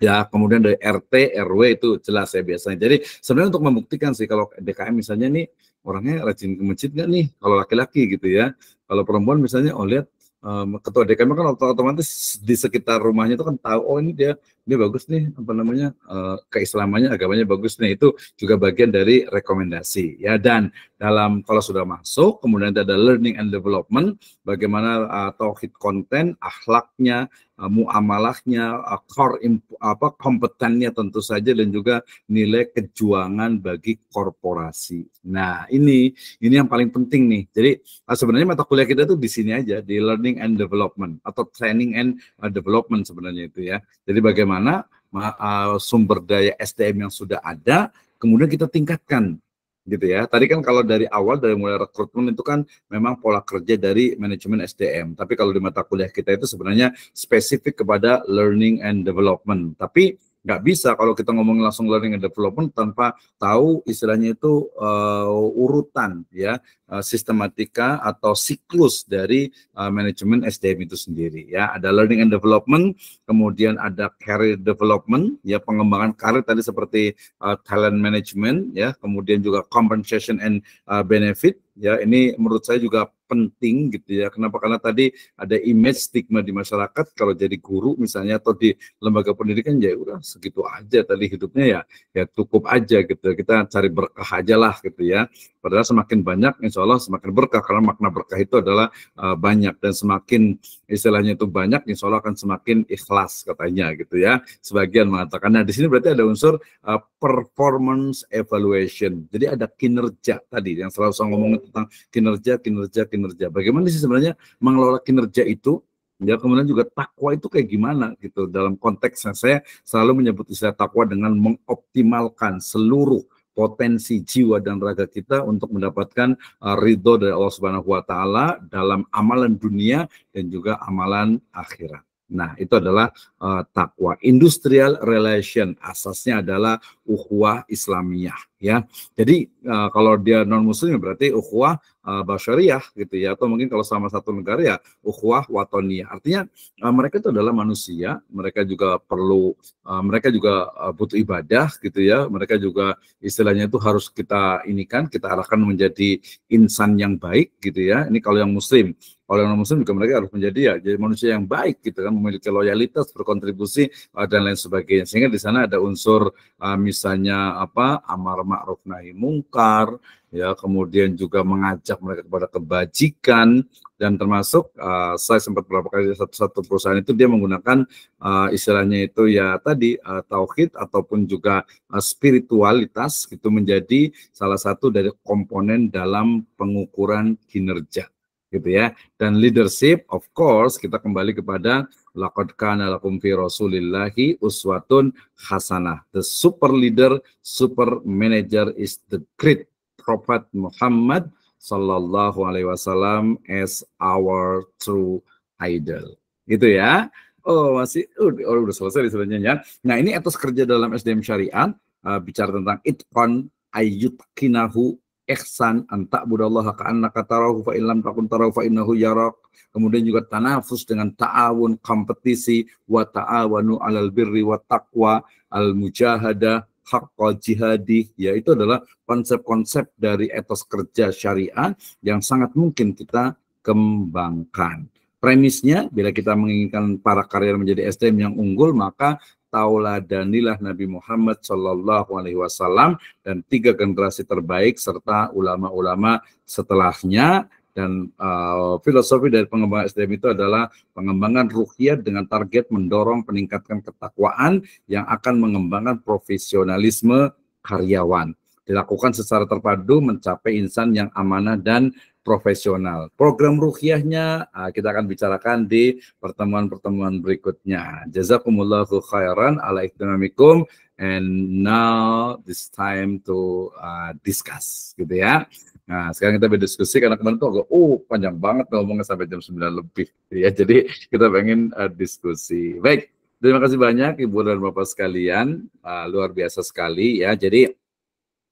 B: ya kemudian dari RT RW itu jelas ya biasanya jadi sebenarnya untuk membuktikan sih kalau DKM misalnya nih orangnya rajin ke masjid nggak nih kalau laki-laki gitu ya kalau perempuan misalnya oh lihat eh, ketua DKM kan otomatis di sekitar rumahnya itu kan tahu oh ini dia ini bagus nih apa namanya uh, keislamannya agamanya bagus nih itu juga bagian dari rekomendasi ya dan dalam kalau sudah masuk kemudian ada learning and development bagaimana uh, tauhid konten akhlaknya uh, muamalahnya uh, core imp, apa kompetennya tentu saja dan juga nilai kejuangan bagi korporasi nah ini ini yang paling penting nih jadi uh, sebenarnya mata kuliah kita tuh di sini aja di learning and development atau training and uh, development sebenarnya itu ya jadi bagaimana bagaimana eh, sumber daya SDM yang sudah ada kemudian kita tingkatkan gitu ya. Tadi kan kalau dari awal dari mulai rekrutmen itu kan memang pola kerja dari manajemen SDM. Tapi kalau di mata kuliah kita itu sebenarnya spesifik kepada learning and development. Tapi nggak bisa kalau kita ngomong langsung learning and development tanpa tahu istilahnya itu uh, urutan ya uh, sistematika atau siklus dari uh, eh, manajemen SDM itu sendiri ya ada learning and development kemudian ada career development ya pengembangan karir tadi seperti uh, talent management ya kemudian juga compensation and uh, benefit ya ini menurut saya juga penting gitu ya. Kenapa? Karena tadi ada image stigma di masyarakat kalau jadi guru misalnya atau di lembaga pendidikan ya udah segitu aja tadi hidupnya ya ya cukup aja gitu. Kita cari berkah aja lah gitu ya. Padahal semakin banyak insya Allah semakin berkah karena makna berkah itu adalah uh, banyak dan semakin istilahnya itu banyak insya Allah akan semakin ikhlas katanya gitu ya. Sebagian mengatakan nah di sini berarti ada unsur uh, performance evaluation. Jadi ada kinerja tadi yang selalu saya ngomong tentang kinerja kinerja kinerja kinerja. Bagaimana sih sebenarnya mengelola kinerja itu? Ya kemudian juga takwa itu kayak gimana gitu dalam konteksnya saya selalu menyebut istilah takwa dengan mengoptimalkan seluruh potensi jiwa dan raga kita untuk mendapatkan uh, ridho dari Allah Subhanahu wa taala dalam amalan dunia dan juga amalan akhirat. Nah, itu adalah uh, takwa. Industrial relation asasnya adalah ukhuwah Islamiyah ya. Jadi uh, kalau dia non muslim berarti ukhuwah uh, basyariah gitu ya atau mungkin kalau sama satu negara ya ukhuwah watoniyah. Artinya uh, mereka itu adalah manusia, mereka juga perlu uh, mereka juga butuh ibadah gitu ya. Mereka juga istilahnya itu harus kita ini kan kita arahkan menjadi insan yang baik gitu ya. Ini kalau yang muslim oleh orang muslim juga mereka harus menjadi ya jadi manusia yang baik gitu kan memiliki loyalitas berkontribusi uh, dan lain sebagainya sehingga di sana ada unsur uh, misalnya apa amar ma'ruf nahi mungkar ya kemudian juga mengajak mereka kepada kebajikan dan termasuk uh, saya sempat beberapa kali satu satu perusahaan itu dia menggunakan uh, istilahnya itu ya tadi uh, tauhid ataupun juga uh, spiritualitas itu menjadi salah satu dari komponen dalam pengukuran kinerja gitu ya. Dan leadership of course kita kembali kepada laqad kana lakum fi rasulillahi uswatun hasanah. The super leader, super manager is the great prophet Muhammad sallallahu alaihi wasallam as our true idol. Itu ya. Oh, masih oh, udah selesai sebenarnya ya. Nah, ini etos kerja dalam SDM syariah uh, bicara tentang itkon ayyutkinahu ihsan antak ka ka'annaka tarahu fa illam takun tarahu fa innahu yarak kemudian juga tanafus dengan ta'awun kompetisi wa ta'awanu alal birri wa taqwa al mujahada haqqa jihadi ya itu adalah konsep-konsep dari etos kerja syariah yang sangat mungkin kita kembangkan premisnya bila kita menginginkan para karir menjadi SDM yang unggul maka tauladanilah Nabi Muhammad Shallallahu Alaihi Wasallam dan tiga generasi terbaik serta ulama-ulama setelahnya dan uh, filosofi dari pengembangan SDM itu adalah pengembangan ruhiyat dengan target mendorong peningkatan ketakwaan yang akan mengembangkan profesionalisme karyawan dilakukan secara terpadu mencapai insan yang amanah dan profesional. Program rukyahnya ah, kita akan bicarakan di pertemuan-pertemuan berikutnya. Jazakumullahu khairan ala iktinamikum and now this time to uh, discuss gitu ya. Nah, sekarang kita berdiskusi karena kemarin tuh agak oh panjang banget ngomongnya sampai jam 9 lebih gitu ya. Jadi kita pengen uh, diskusi. Baik, terima kasih banyak Ibu dan Bapak sekalian. Uh, luar biasa sekali ya. Jadi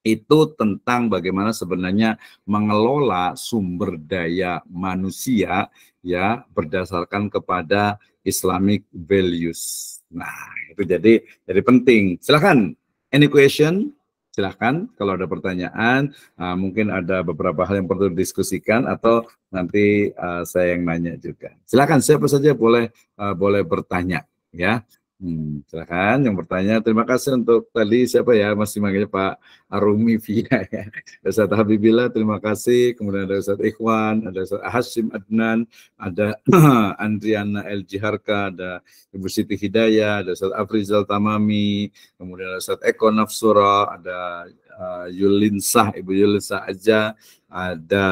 B: itu tentang bagaimana sebenarnya mengelola sumber daya manusia ya berdasarkan kepada Islamic values. Nah, itu jadi jadi penting. Silakan any question? Silahkan kalau ada pertanyaan, uh, mungkin ada beberapa hal yang perlu didiskusikan atau nanti uh, saya yang nanya juga. Silakan siapa saja boleh uh, boleh bertanya ya. Hmm, silakan yang bertanya. Terima kasih untuk tadi siapa ya masih manggilnya Pak Arumi Via ya. Ustaz Habibillah terima kasih. Kemudian ada Ustaz Ikhwan, ada Ustaz Hasim Adnan, ada Andriana El Jiharka, ada Ibu Siti Hidayah, ada Ustaz Afrizal Tamami, kemudian ada Ustaz Eko Nafsura, ada uh, Yulinsah, Ibu Yulinsah aja, ada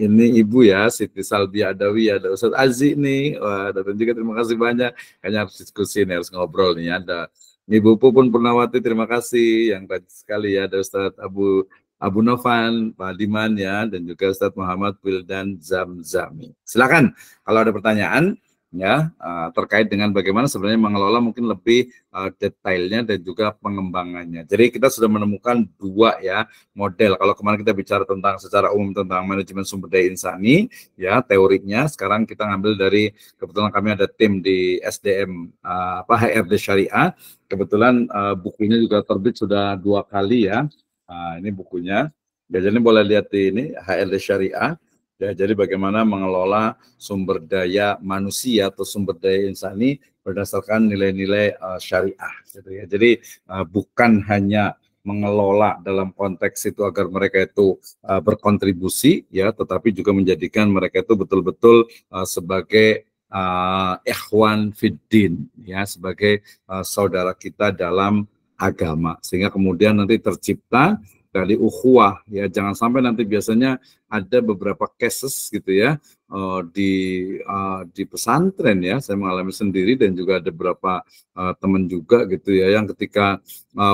B: ini ibu ya Siti Salbi Adawi ada Ustadz Aziz nih wah datang juga terima kasih banyak kayaknya harus diskusi nih harus ngobrol nih ada Ibu Pupun Purnawati terima kasih yang rajin sekali ya ada Ustadz Abu Abu Novan, Pak Diman ya dan juga Ustadz Muhammad Wildan Zamzami. Silakan kalau ada pertanyaan ya uh, terkait dengan bagaimana sebenarnya mengelola mungkin lebih uh, detailnya dan juga pengembangannya. Jadi kita sudah menemukan dua ya model. Kalau kemarin kita bicara tentang secara umum tentang manajemen sumber daya insani ya teorinya, sekarang kita ngambil dari kebetulan kami ada tim di SDM uh, eh, apa HRD Syariah. Kebetulan uh, bukunya juga terbit sudah dua kali ya. Uh, ini bukunya. Jadi jadi boleh lihat di ini HRD Syariah Ya, jadi bagaimana mengelola sumber daya manusia atau sumber daya insani berdasarkan nilai-nilai uh, syariah. Gitu ya. Jadi uh, bukan hanya mengelola dalam konteks itu agar mereka itu uh, berkontribusi ya tetapi juga menjadikan mereka itu betul-betul uh, sebagai uh, ikhwan fiddin ya sebagai uh, saudara kita dalam agama sehingga kemudian nanti tercipta dari ukhuwah ya jangan sampai nanti biasanya ada beberapa cases gitu ya eh, di eh, di pesantren ya saya mengalami sendiri dan juga ada beberapa eh, teman juga gitu ya yang ketika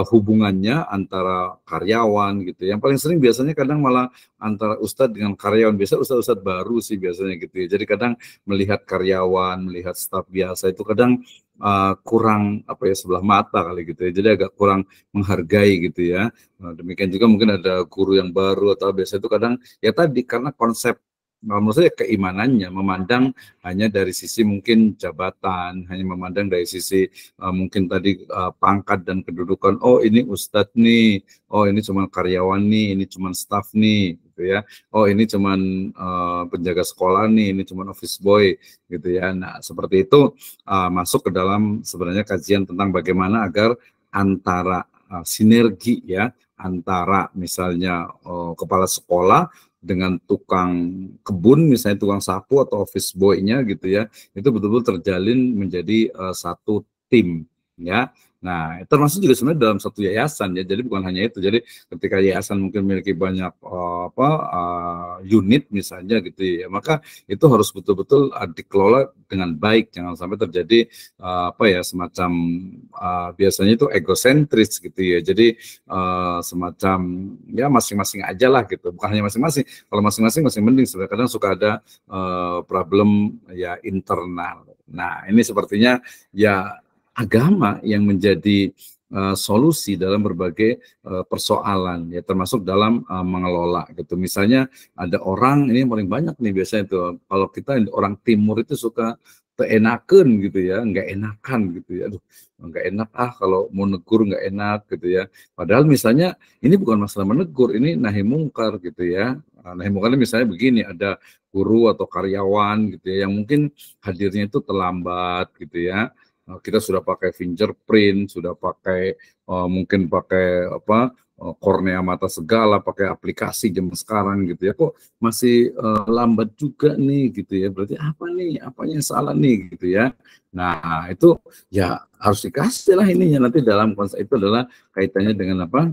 B: hubungannya antara karyawan gitu yang paling sering biasanya kadang malah antara ustadz dengan karyawan biasa ustadz-ustadz baru sih biasanya gitu ya jadi kadang melihat karyawan melihat staff biasa itu kadang uh, kurang apa ya sebelah mata kali gitu ya. Jadi agak kurang menghargai gitu ya. Nah, demikian juga mungkin ada guru yang baru atau biasa itu kadang ya tadi karena konsep Nah, menurut saya keimanannya memandang hanya dari sisi mungkin jabatan, hanya memandang dari sisi uh, mungkin tadi uh, pangkat dan kedudukan. Oh ini ustadz nih, oh ini cuma karyawan nih, ini cuma staff nih, gitu ya. Oh ini cuma uh, eh, penjaga sekolah nih, ini cuma office boy gitu ya. Nah seperti itu uh, masuk ke dalam sebenarnya kajian tentang bagaimana agar antara uh, sinergi ya antara misalnya uh, kepala sekolah dengan tukang kebun misalnya tukang sapu atau office boy-nya gitu ya itu betul-betul terjalin menjadi uh, satu tim ya Nah, termasuk juga sebenarnya dalam satu yayasan ya. Jadi bukan hanya itu. Jadi ketika yayasan mungkin memiliki banyak uh, apa uh, unit misalnya gitu ya, maka itu harus betul-betul uh, dikelola dengan baik. Jangan sampai terjadi uh, apa ya semacam uh, biasanya itu egosentris gitu ya. Jadi uh, semacam ya masing-masing aja lah gitu. Bukan hanya masing-masing. Kalau masing-masing masing mending sebenarnya kadang suka ada uh, problem ya internal. Nah, ini sepertinya ya agama yang menjadi Uh, solusi dalam berbagai uh, persoalan ya termasuk dalam uh, mengelola gitu misalnya ada orang ini yang paling banyak nih biasanya itu kalau kita orang timur itu suka teenaken gitu ya nggak enakan gitu ya aduh nggak enak ah kalau mau negur nggak enak gitu ya padahal misalnya ini bukan masalah menegur ini nahi mungkar gitu ya nahi mungkar misalnya begini ada guru atau karyawan gitu ya yang mungkin hadirnya itu terlambat gitu ya Eh, kita sudah pakai fingerprint, sudah pakai uh, mungkin pakai apa uh, kornea mata segala, pakai aplikasi jam sekarang gitu ya. Kok masih uh, lambat juga nih gitu ya. Berarti apa
C: nih? Apanya yang salah nih
B: gitu ya. Nah, itu ya harus dikasih lah ininya nanti dalam konsep itu adalah kaitannya dengan apa?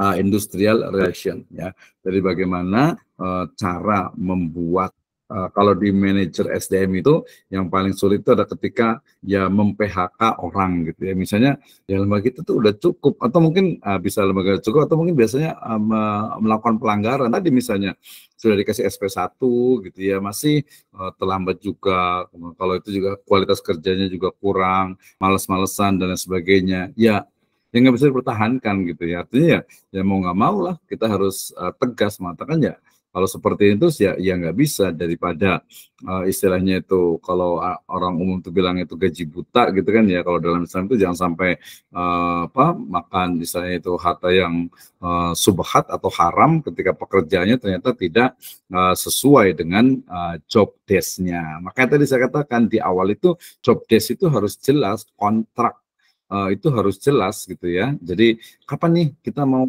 B: Uh, industrial relation ya. Dari bagaimana uh, cara membuat Eh, kalau di manajer SDM itu yang paling sulit itu ada ketika ya memphk orang gitu ya misalnya ya lembaga kita tuh udah cukup atau mungkin uh, bisa lembaga cukup atau mungkin biasanya uh, melakukan pelanggaran tadi misalnya sudah dikasih SP1 gitu ya masih uh, terlambat juga kalau itu juga kualitas kerjanya juga kurang males-malesan dan lain sebagainya ya yang nggak bisa dipertahankan gitu ya artinya ya, ya mau nggak mau lah kita harus uh, tegas mengatakan ya kalau seperti itu ya ya nggak bisa daripada uh, istilahnya itu kalau orang umum tuh bilang itu gaji buta gitu kan ya kalau dalam Islam itu jangan sampai uh, apa makan misalnya itu harta yang uh, subhat atau haram ketika pekerjaannya ternyata tidak uh, sesuai dengan uh, job desknya. Makanya tadi saya katakan di awal itu job desk itu harus jelas kontrak uh, itu harus jelas gitu ya. Jadi kapan nih kita mau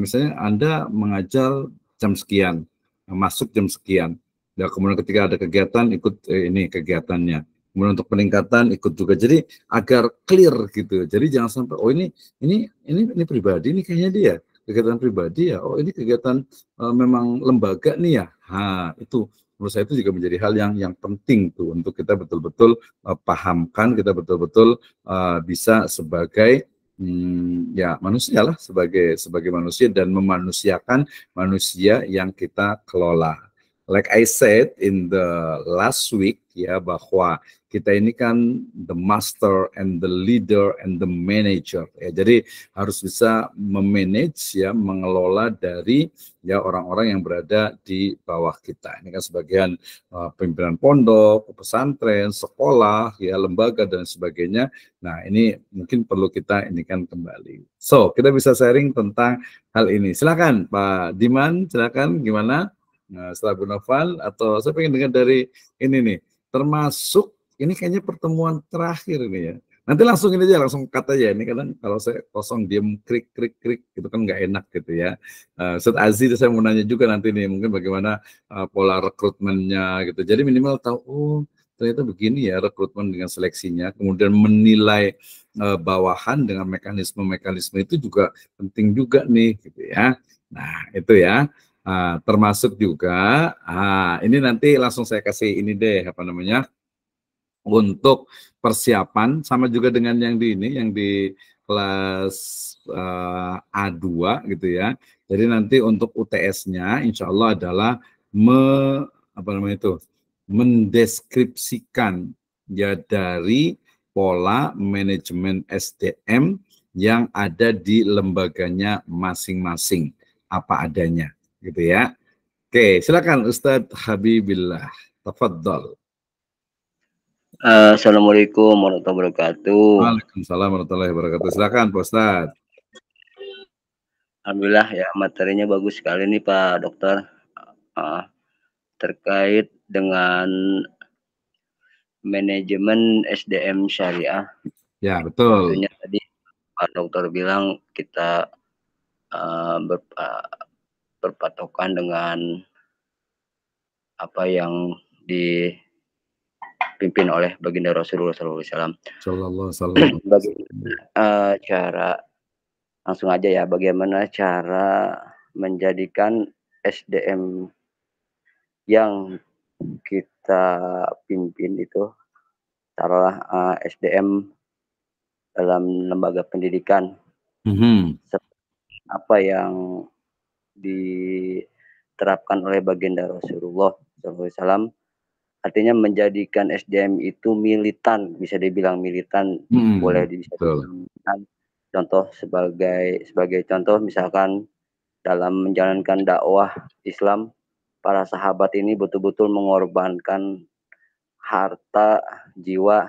B: misalnya Anda mengajar jam sekian, masuk jam sekian. Dan kemudian ketika ada kegiatan ikut eh, ini kegiatannya. Kemudian untuk peningkatan ikut juga. Jadi agar clear gitu. Jadi jangan sampai oh ini ini ini ini pribadi ini kayaknya dia kegiatan pribadi ya. Oh ini kegiatan uh, memang lembaga nih ya. Ha, itu menurut saya itu juga menjadi hal yang yang penting tuh untuk kita betul-betul uh, pahamkan, kita betul-betul uh, bisa sebagai hmm, ya manusialah sebagai sebagai manusia dan memanusiakan manusia yang kita kelola like I said in the last week ya bahwa kita ini kan the master and the leader and the manager ya jadi harus bisa memanage ya mengelola dari ya orang-orang yang berada di bawah kita ini kan sebagian uh, pimpinan pondok pesantren sekolah ya lembaga dan sebagainya nah ini mungkin perlu kita ini kan kembali so kita bisa sharing tentang hal ini silakan Pak Diman silakan gimana Nah, setelah Bu Noval atau saya pengen dengar dari ini nih, termasuk ini kayaknya pertemuan terakhir ini ya. Nanti langsung ini aja, langsung kata ya. Ini kadang kalau saya kosong, diem, krik, krik, krik, itu kan nggak enak gitu ya. Eh, Set Aziz saya mau nanya juga nanti nih, mungkin bagaimana eh, pola rekrutmennya gitu. Jadi minimal tahu, oh ternyata begini ya rekrutmen dengan seleksinya. Kemudian menilai eh, bawahan dengan mekanisme-mekanisme itu juga penting juga nih gitu ya. Nah itu ya. Nah, termasuk juga, ah, ini nanti langsung saya kasih ini deh, apa namanya, untuk persiapan, sama juga dengan yang di ini, yang di kelas uh, eh, A2 gitu ya. Jadi nanti untuk UTS-nya, insya Allah adalah me, apa namanya itu, mendeskripsikan ya dari pola manajemen SDM yang ada di lembaganya masing-masing apa adanya gitu ya. Oke, silakan Ustadz
C: Habibillah. Tafadhol. Uh, eh, Assalamualaikum warahmatullahi wabarakatuh. Waalaikumsalam warahmatullahi wabarakatuh. Silakan Pak Alhamdulillah ya materinya bagus sekali nih Pak Dokter. Uh, terkait dengan manajemen SDM syariah. Ya, betul. tadi Pak Dokter bilang kita uh, ber, uh, berpatokan dengan apa yang dipimpin oleh baginda Rasulullah SAW. Sallallahu uh, cara langsung aja ya bagaimana cara menjadikan SDM yang kita pimpin itu taruhlah uh, eh, SDM dalam lembaga pendidikan mm -hmm. apa yang diterapkan oleh baginda Rasulullah SAW. Artinya menjadikan SDM itu militan, bisa dibilang militan, hmm, boleh bisa dibilang Contoh sebagai sebagai contoh misalkan dalam menjalankan dakwah Islam, para sahabat ini betul-betul mengorbankan harta, jiwa,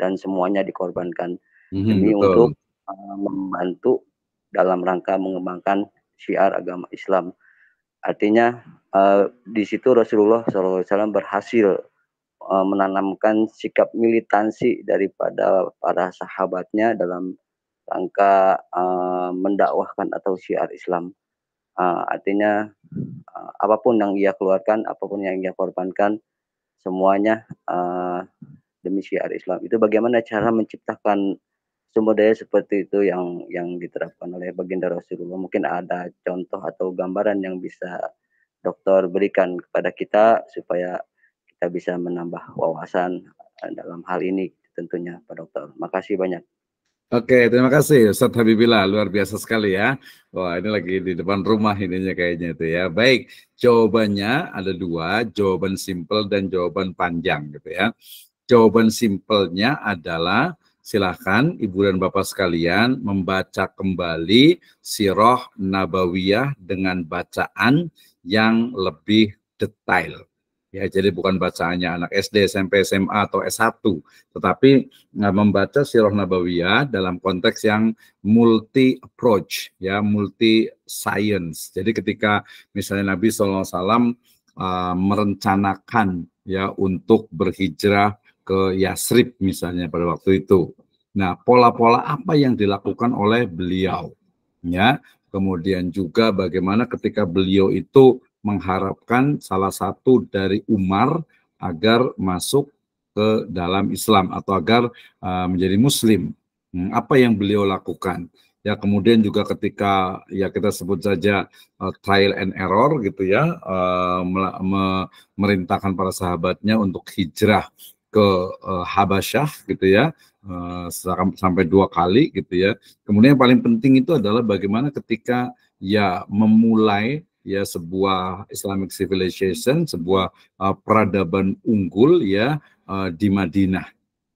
C: dan semuanya dikorbankan mm -hmm, demi untuk uh, membantu dalam rangka mengembangkan syiar agama Islam. Artinya uh, di situ Rasulullah SAW berhasil uh, menanamkan sikap militansi daripada para sahabatnya dalam rangka uh, mendakwahkan atau syiar Islam. Uh, artinya uh, apapun yang ia keluarkan, apapun yang ia korbankan, semuanya uh, demi syiar Islam. Itu bagaimana cara menciptakan sumber daya seperti itu yang yang diterapkan oleh baginda Rasulullah. Mungkin ada contoh atau gambaran yang bisa dokter berikan kepada kita supaya kita bisa menambah wawasan eh, dalam hal ini tentunya Pak Dokter.
B: Makasih banyak. Oke, terima kasih Ustaz Habibillah, luar biasa sekali ya. Wah, ini lagi di depan rumah ininya kayaknya itu ya. Baik, jawabannya ada dua, jawaban simpel dan jawaban panjang gitu ya. Jawaban simpelnya adalah silahkan ibu dan bapak sekalian membaca kembali Sirah Nabawiyah dengan bacaan yang lebih detail. Ya, jadi bukan bacaannya anak SD, SMP, SMA atau S1, tetapi e, membaca Sirah Nabawiyah dalam konteks yang multi approach, ya, multi science. Jadi ketika misalnya Nabi SAW uh, e, merencanakan ya untuk berhijrah ke Yasrib misalnya pada waktu itu. Nah, pola-pola apa yang dilakukan oleh beliau? Ya, kemudian juga bagaimana ketika beliau itu mengharapkan salah satu dari Umar agar masuk ke dalam Islam atau agar uh, menjadi Muslim. Hmm, apa yang beliau lakukan? Ya kemudian juga ketika ya kita sebut saja uh, trial and error gitu ya uh, merintahkan para sahabatnya untuk hijrah ke uh, Habasyah gitu ya uh, sampai dua kali gitu ya. Kemudian yang paling penting itu adalah bagaimana ketika ya memulai ya sebuah Islamic civilization, sebuah uh, peradaban unggul ya uh, di Madinah.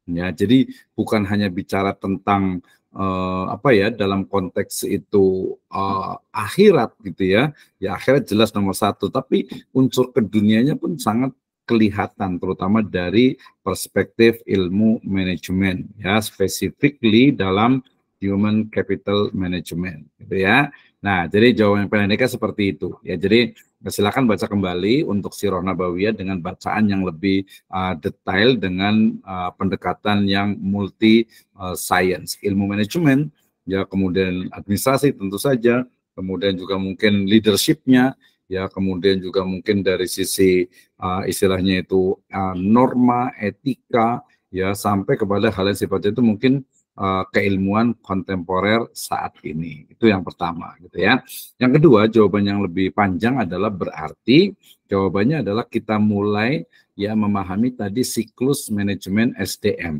B: Ya, jadi bukan hanya bicara tentang uh, apa ya dalam konteks itu uh, akhirat gitu ya. Ya akhirat jelas nomor satu, tapi unsur kedunianya pun sangat kelihatan terutama dari perspektif ilmu manajemen ya specifically dalam human capital management gitu ya. Nah, jadi jawaban pendeknya seperti itu ya. Jadi silakan baca kembali untuk Sirah Nabawiyah dengan bacaan yang lebih uh, detail dengan uh, pendekatan yang multi uh, science, ilmu manajemen ya, kemudian administrasi tentu saja, kemudian juga mungkin leadershipnya ya kemudian juga mungkin dari sisi uh, istilahnya itu uh, norma etika ya sampai kepada hal yang sifatnya itu mungkin uh, keilmuan kontemporer saat ini itu yang pertama gitu ya yang kedua jawaban yang lebih panjang adalah berarti jawabannya adalah kita mulai ya memahami tadi siklus manajemen SDM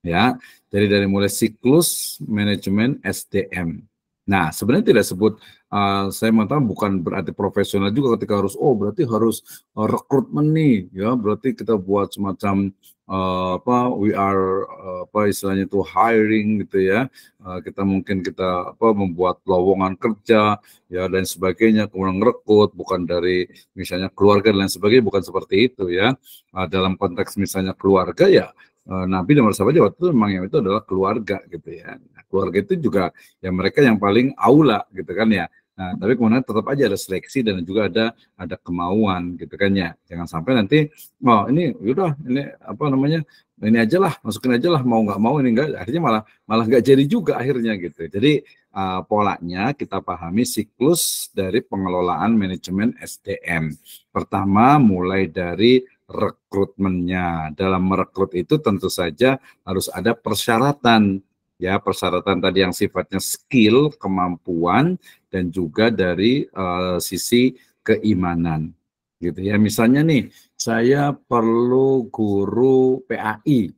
B: ya jadi dari mulai siklus manajemen SDM Nah, sebenarnya tidak sebut uh, saya mengatakan bukan berarti profesional juga ketika harus oh berarti harus uh, ah, rekrutmen nih ya berarti kita buat semacam uh, apa we are uh, apa istilahnya itu hiring gitu ya uh, kita mungkin kita apa membuat lowongan kerja ya dan sebagainya kemudian rekrut bukan dari misalnya keluarga dan sebagainya bukan seperti itu ya uh, dalam konteks misalnya keluarga ya Nabi dan para sahabat ya, waktu itu memang yang itu adalah keluarga gitu ya nah, keluarga itu juga ya mereka yang paling aula gitu kan ya Nah, tapi kemudian tetap aja ada seleksi dan juga ada ada kemauan gitu kan ya. Jangan sampai nanti oh ini yaudah ini apa namanya ini aja lah masukin aja lah mau nggak mau ini enggak akhirnya malah malah nggak jadi juga akhirnya gitu. Jadi uh, polanya kita pahami siklus dari pengelolaan manajemen SDM. Pertama mulai dari rekrutmennya. Dalam merekrut itu tentu saja harus ada persyaratan ya persyaratan tadi yang sifatnya skill, kemampuan dan juga dari uh, sisi keimanan. Gitu ya. Misalnya nih, saya perlu guru PAI.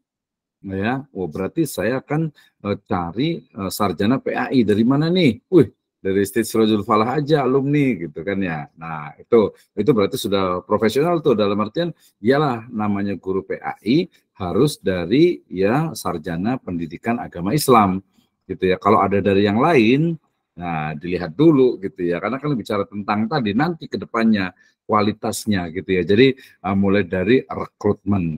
B: Ya, oh berarti saya akan uh, cari uh, sarjana PAI dari mana nih? Wih, dari State Rojul Falah aja alumni gitu kan ya. Nah itu itu berarti sudah profesional tuh dalam artian ialah namanya guru PAI harus dari ya sarjana pendidikan agama Islam gitu ya. Kalau ada dari yang lain, nah dilihat dulu gitu ya. Karena kan bicara tentang tadi nanti kedepannya kualitasnya gitu ya. Jadi uh, mulai dari rekrutmen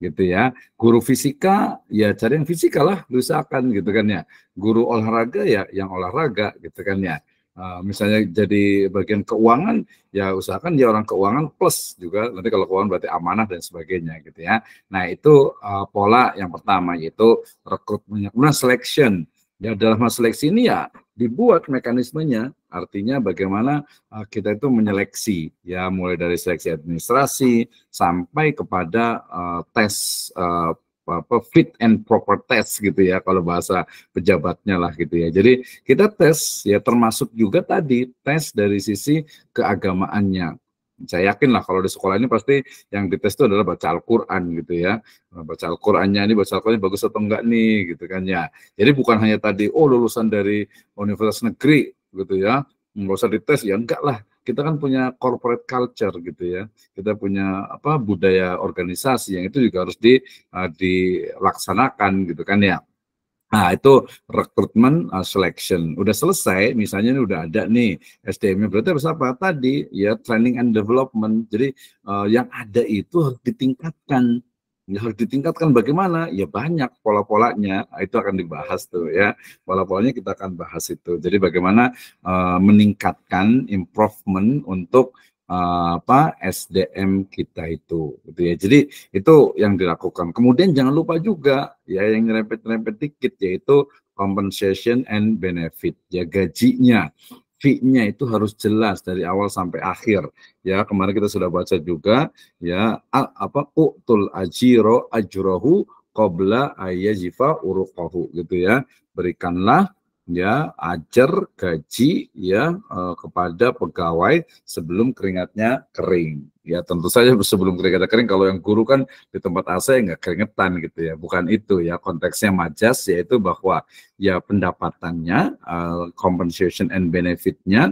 B: gitu ya. Guru fisika ya cari yang fisika lah, usahakan gitu kan ya. Guru olahraga ya yang olahraga gitu kan ya. Ah, misalnya jadi bagian keuangan, ya usahakan dia orang keuangan plus juga. Nanti kalau keuangan berarti amanah dan sebagainya gitu ya. Nah itu uh, pola yang pertama yaitu rekrutmennya. Kemudian selection. Ya dalam seleksi ini ya dibuat mekanismenya. Artinya bagaimana uh, kita itu menyeleksi ya mulai dari seleksi administrasi sampai kepada uh, tes uh, apa fit and proper test gitu ya kalau bahasa pejabatnya lah gitu ya. Jadi kita tes ya termasuk juga tadi tes dari sisi keagamaannya saya yakin lah kalau di sekolah ini pasti yang dites itu adalah baca Al-Quran gitu ya. Nah, baca Al-Qurannya ini, baca Al-Qurannya bagus atau enggak nih gitu kan ya. Jadi bukan hanya tadi, oh lulusan dari universitas negeri gitu ya, nggak usah dites, ya enggak lah kita kan punya corporate culture gitu ya. Kita punya apa budaya organisasi yang itu juga harus di uh, dilaksanakan gitu kan ya. Nah, itu rekrutmen uh, eh, selection. Udah selesai, misalnya ini udah ada nih SDM-nya. Berarti harus apa? Tadi ya training and development. Jadi uh, yang ada itu harus ditingkatkan Ya harus ditingkatkan bagaimana? Ya banyak pola-polanya, ah, itu akan dibahas tuh ya. Pola-polanya kita akan bahas itu. Jadi bagaimana uh, meningkatkan improvement untuk uh, apa SDM kita itu gitu ya jadi itu yang dilakukan kemudian jangan lupa juga ya yang nyerempet nyerempet dikit yaitu compensation and benefit ya gajinya fi'nya itu harus jelas dari awal sampai akhir ya kemarin kita sudah baca juga ya apa utul ajiro ajrohu qabla ayyajifa uruqahu gitu ya berikanlah ya ajar gaji ya eh, kepada pegawai sebelum keringatnya kering ya tentu saja sebelum keringatnya kering kalau yang guru kan di tempat AC nggak keringetan gitu ya bukan itu ya konteksnya majas yaitu bahwa ya pendapatannya uh, compensation and benefitnya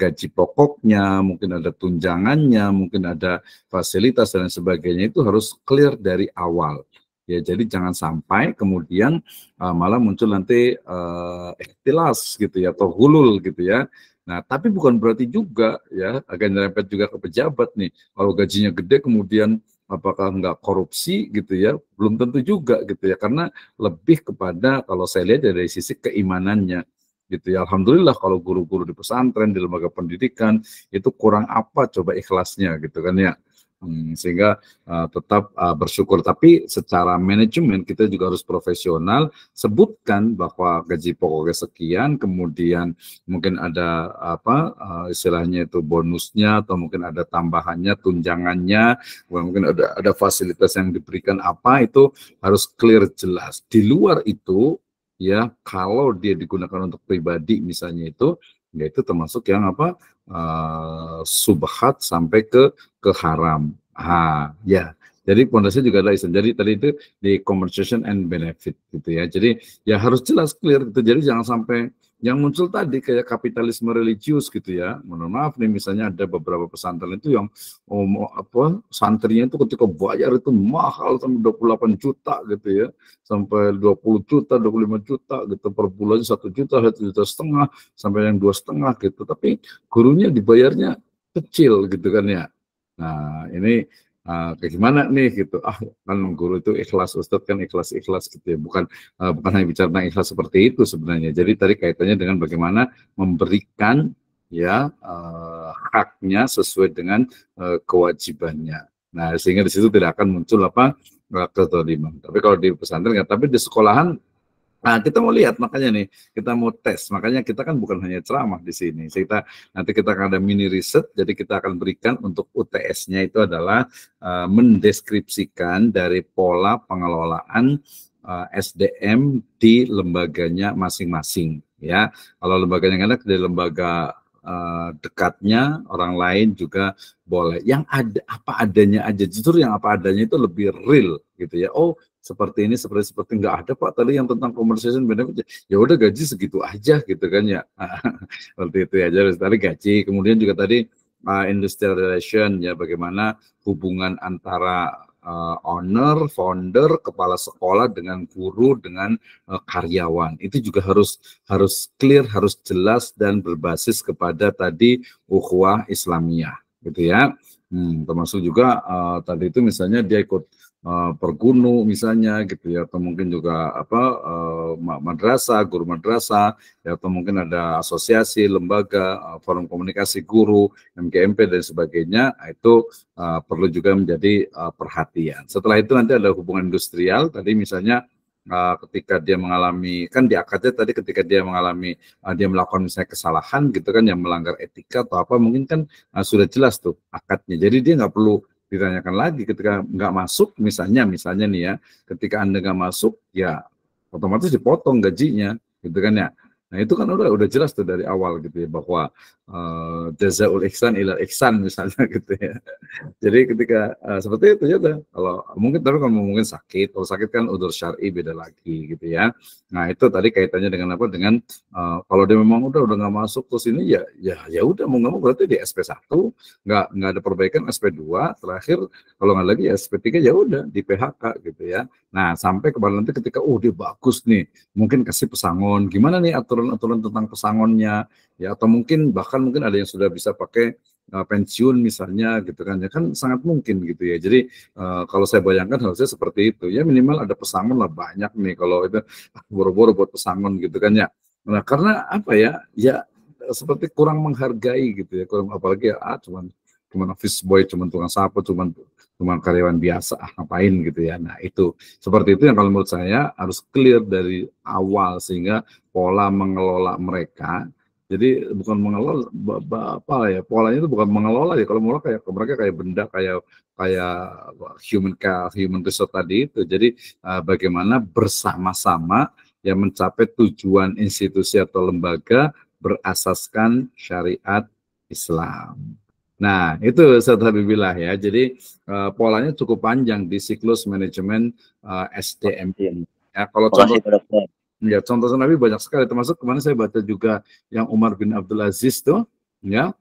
B: gaji pokoknya, mungkin ada tunjangannya, mungkin ada fasilitas dan sebagainya itu harus clear dari awal ya jadi jangan sampai kemudian uh, malah muncul nanti uh, ikhtilas gitu ya atau hulul gitu ya Nah, tapi bukan berarti juga ya agak nyerempet juga ke pejabat nih. Kalau gajinya gede kemudian apakah enggak korupsi gitu ya? Belum tentu juga gitu ya. Karena lebih kepada kalau saya lihat dari sisi keimanannya gitu ya. Alhamdulillah kalau guru-guru di pesantren, di lembaga pendidikan itu kurang apa coba ikhlasnya gitu kan ya. Hmm, sehingga uh, tetap uh, bersyukur. Tapi secara manajemen kita juga harus profesional. Sebutkan bahwa gaji pokoknya sekian, kemudian mungkin ada apa uh, istilahnya itu bonusnya atau mungkin ada tambahannya, tunjangannya, mungkin ada ada fasilitas yang diberikan apa itu harus clear jelas. Di luar itu ya kalau dia digunakan untuk pribadi misalnya itu ya itu termasuk yang apa uh, subhat sampai ke ke haram. Ha, ya. Jadi pondasi juga ada Islam. Jadi tadi itu di conversation and benefit gitu ya. Jadi ya harus jelas clear gitu. Jadi jangan sampai yang muncul tadi kayak kapitalisme religius gitu ya. Mohon maaf nih misalnya ada beberapa pesantren itu yang um, apa santrinya itu ketika bayar itu mahal sampai 28 juta gitu ya. Sampai 20 juta, 25 juta gitu per bulan satu juta, satu juta setengah sampai yang dua setengah gitu. Tapi gurunya dibayarnya kecil gitu kan ya. Nah, ini uh, kayak gimana nih gitu ah kan guru itu ikhlas ustadz kan ikhlas ikhlas gitu ya bukan uh, bukan hanya bicara tentang ikhlas seperti itu sebenarnya jadi tadi kaitannya dengan bagaimana memberikan ya uh, haknya sesuai dengan uh, kewajibannya nah sehingga di situ tidak akan muncul apa kezaliman tapi kalau di pesantren ya tapi di sekolahan Nah, kita mau lihat makanya nih, kita mau tes. Makanya kita kan bukan hanya ceramah di sini. Kita nanti kita akan ada mini riset, jadi kita akan berikan untuk UTS-nya itu adalah uh, mendeskripsikan dari pola pengelolaan uh, eh, SDM di lembaganya masing-masing ya. Kalau lembaganya ada dari lembaga Eh, dekatnya orang lain juga boleh yang ada apa adanya aja justru yang apa adanya itu lebih real gitu ya oh seperti ini seperti seperti nggak ada pak tadi yang tentang conversation benefit ya udah gaji segitu aja gitu kan ya seperti itu aja ya. tadi gaji kemudian juga tadi uh, eh, industrial relation ya bagaimana hubungan antara uh, owner, founder, kepala sekolah dengan guru dengan uh, karyawan. Itu juga harus harus clear, harus jelas dan berbasis kepada tadi ukhuwah Islamiyah, gitu ya. Hmm, termasuk juga uh, tadi itu misalnya dia ikut uh, misalnya gitu ya atau mungkin juga apa uh, madrasah guru madrasah ya atau mungkin ada asosiasi lembaga uh, forum komunikasi guru MGMP dan sebagainya nah, itu uh, perlu juga menjadi uh, perhatian setelah itu nanti ada hubungan industrial tadi misalnya uh, ketika dia mengalami kan di akadnya tadi ketika dia mengalami uh, dia melakukan misalnya kesalahan gitu kan yang melanggar etika atau apa mungkin kan uh, sudah jelas tuh akadnya jadi dia nggak perlu ditanyakan lagi ketika nggak masuk misalnya misalnya nih ya ketika anda nggak masuk ya otomatis dipotong gajinya gitu kan ya nah itu kan udah udah jelas tuh dari awal gitu ya bahwa Eh, jazaul ihsan ila ihsan misalnya gitu ya. Jadi ketika uh, seperti itu ya kalau mungkin tapi kalau mungkin sakit, kalau sakit kan udur syar'i beda lagi gitu ya. Nah, itu tadi kaitannya dengan apa? Dengan uh, kalau dia memang udah udah nggak masuk ke sini ya ya ya udah mau nggak mau berarti di SP1 nggak nggak ada perbaikan SP2 terakhir kalau nggak lagi ya SP3 ya udah di PHK gitu ya. Nah, sampai kemarin nanti ketika oh dia bagus nih, mungkin kasih pesangon. Gimana nih aturan-aturan tentang pesangonnya? ya atau mungkin bahkan mungkin ada yang sudah bisa pakai uh, pensiun misalnya gitu kan ya kan sangat mungkin gitu ya jadi uh, kalau saya bayangkan harusnya seperti itu ya minimal ada pesangon lah banyak nih kalau itu ah, boro-boro buat pesangon gitu kan ya nah karena apa ya ya eh, seperti kurang menghargai gitu ya kurang apalagi ya ah, cuman cuman office boy cuman tukang sapu cuman cuman karyawan biasa ah, ngapain gitu ya nah itu seperti itu yang kalau menurut saya harus clear dari awal sehingga pola mengelola mereka jadi bukan mengelola apa ya polanya itu bukan mengelola ya kalau mereka kayak mereka kayak benda kayak kayak human human resource tadi itu. Jadi eh, bagaimana bersama-sama yang mencapai tujuan institusi atau lembaga berasaskan syariat Islam. Nah, itu Ustaz Habibillah ya. Jadi uh, polanya cukup panjang di siklus manajemen uh, eh, SDM. Iya. Ya, kalau contoh, Ya, contoh Nabi banyak sekali termasuk kemarin saya baca juga yang Umar bin Abdul Aziz tuh, ya.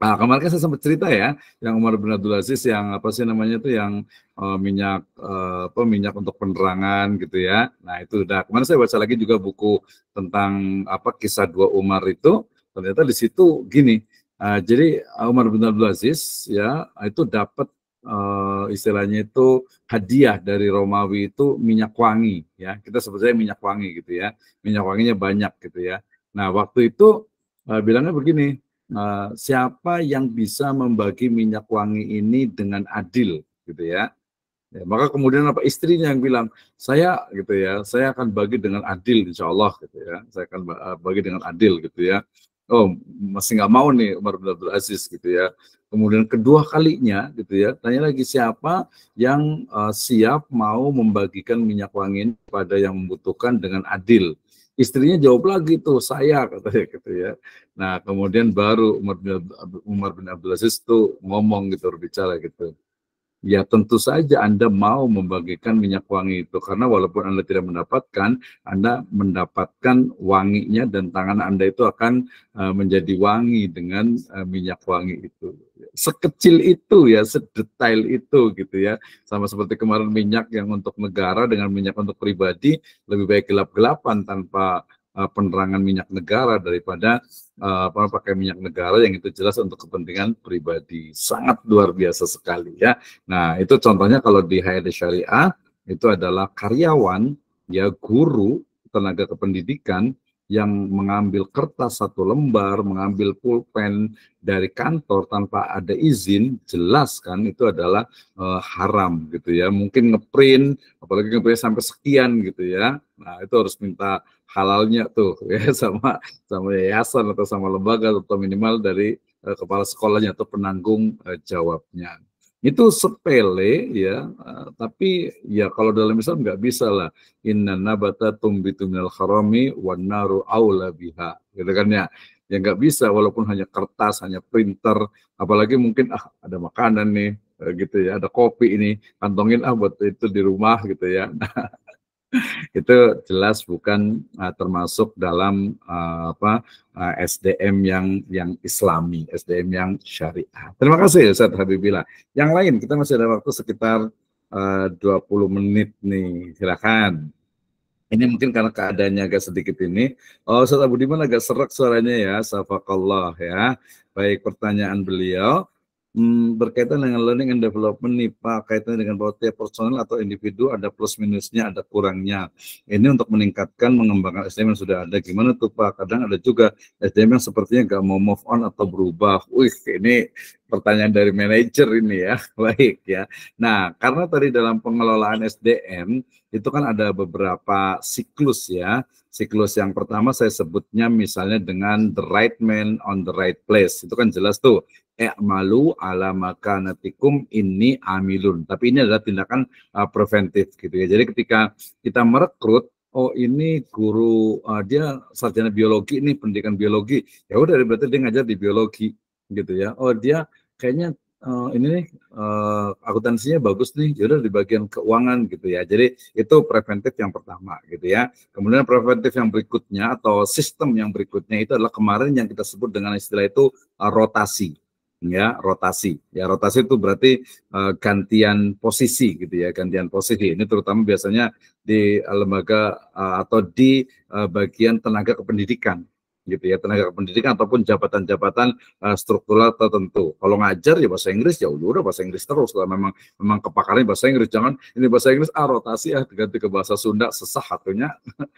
B: Nah, kemarin kan saya sempat cerita ya, yang Umar bin Abdul Aziz yang apa sih namanya tuh yang uh, minyak uh, apa minyak untuk penerangan gitu ya. Nah, itu udah kemarin saya baca lagi juga buku tentang apa kisah dua Umar itu, ternyata di situ gini. Uh, jadi Umar bin Abdul Aziz ya itu dapat uh, istilahnya itu hadiah dari Romawi itu minyak wangi ya kita sebutnya minyak wangi gitu ya minyak wanginya banyak gitu ya nah waktu itu uh, bilangnya begini uh, siapa yang bisa membagi minyak wangi ini dengan adil gitu ya Ya, maka kemudian apa istrinya yang bilang saya gitu ya saya akan bagi dengan adil insya Allah gitu ya saya akan bagi dengan adil gitu ya oh masih nggak mau nih Umar bin Abdul Aziz gitu ya Kemudian kedua kalinya gitu ya, tanya lagi siapa yang uh, siap mau membagikan minyak wangi pada yang membutuhkan dengan adil. Istrinya jawab lagi tuh saya katanya gitu ya. Nah kemudian baru Umar bin, Abdul Aziz tuh ngomong gitu berbicara gitu ya tentu saja Anda mau membagikan minyak wangi itu karena walaupun Anda tidak mendapatkan, Anda mendapatkan wanginya dan tangan Anda itu akan e, menjadi wangi dengan e, minyak wangi itu. Sekecil itu ya, sedetail itu gitu ya. Sama seperti kemarin minyak yang untuk negara dengan minyak untuk pribadi lebih baik gelap-gelapan tanpa Eh, penerangan minyak negara daripada uh, pakai minyak negara yang itu jelas untuk kepentingan pribadi. Sangat luar biasa sekali ya. Nah, itu contohnya kalau di HRD Syariah itu adalah karyawan ya guru tenaga kependidikan yang mengambil kertas satu lembar, mengambil pulpen dari kantor tanpa ada izin, jelas kan itu adalah e, haram gitu ya. Mungkin ngeprint, apalagi ngeprint sampai sekian gitu ya. Nah itu harus minta halalnya tuh ya sama sama yayasan atau sama lembaga atau minimal dari uh, kepala sekolahnya atau penanggung uh, jawabnya itu sepele ya uh, tapi ya kalau dalam Islam nggak bisa lah inna nabata tumbitunil karomi harami aula biha gitu kan ya ya nggak bisa walaupun hanya kertas hanya printer apalagi mungkin ah ada makanan nih gitu ya ada kopi ini kantongin ah buat itu di rumah gitu ya nah, itu jelas bukan uh, termasuk dalam uh, apa uh, eh, SDM yang yang Islami, SDM yang syariah. Terima kasih Ustaz Habibillah. Yang lain kita masih ada waktu sekitar uh, 20 menit nih. Silakan. Ini mungkin karena keadaannya agak sedikit ini. Oh, Ustaz Abu Diman agak serak suaranya ya, Safakallah ya. Baik pertanyaan beliau. Hmm, berkaitan dengan learning and development nih Pak, kaitannya dengan bahwa tiap personal atau individu ada plus minusnya, ada kurangnya. Ini untuk meningkatkan, mengembangkan SDM yang sudah ada. Gimana tuh Pak? Kadang ada juga SDM yang sepertinya nggak mau move on atau berubah. Wih, ini pertanyaan dari manajer ini ya, baik ya. Nah, karena tadi dalam pengelolaan SDM itu kan ada beberapa siklus ya. Siklus yang pertama saya sebutnya misalnya dengan the right man on the right place. Itu kan jelas tuh malu ala natikum ini amilun. Tapi ini adalah tindakan uh, preventif gitu ya. Jadi ketika kita merekrut oh ini guru uh, dia sarjana biologi ini pendidikan biologi. Ya udah berarti dia ngajar di biologi gitu ya. Oh dia kayaknya uh, ini nih uh, akuntansinya bagus nih, yaudah di bagian keuangan gitu ya. Jadi itu preventif yang pertama gitu ya. Kemudian preventif yang berikutnya atau sistem yang berikutnya itu adalah kemarin yang kita sebut dengan istilah itu uh, rotasi ya rotasi ya rotasi itu berarti uh, gantian posisi gitu ya gantian posisi ini terutama biasanya di lembaga uh, atau di uh, bagian tenaga kependidikan gitu ya tenaga pendidikan ataupun jabatan-jabatan uh, struktural tertentu. Kalau ngajar ya bahasa Inggris ya udah bahasa Inggris terus lah memang memang kepakarnya bahasa Inggris jangan ini bahasa Inggris ah rotasi ah ganti ke bahasa Sunda sesah hatunya.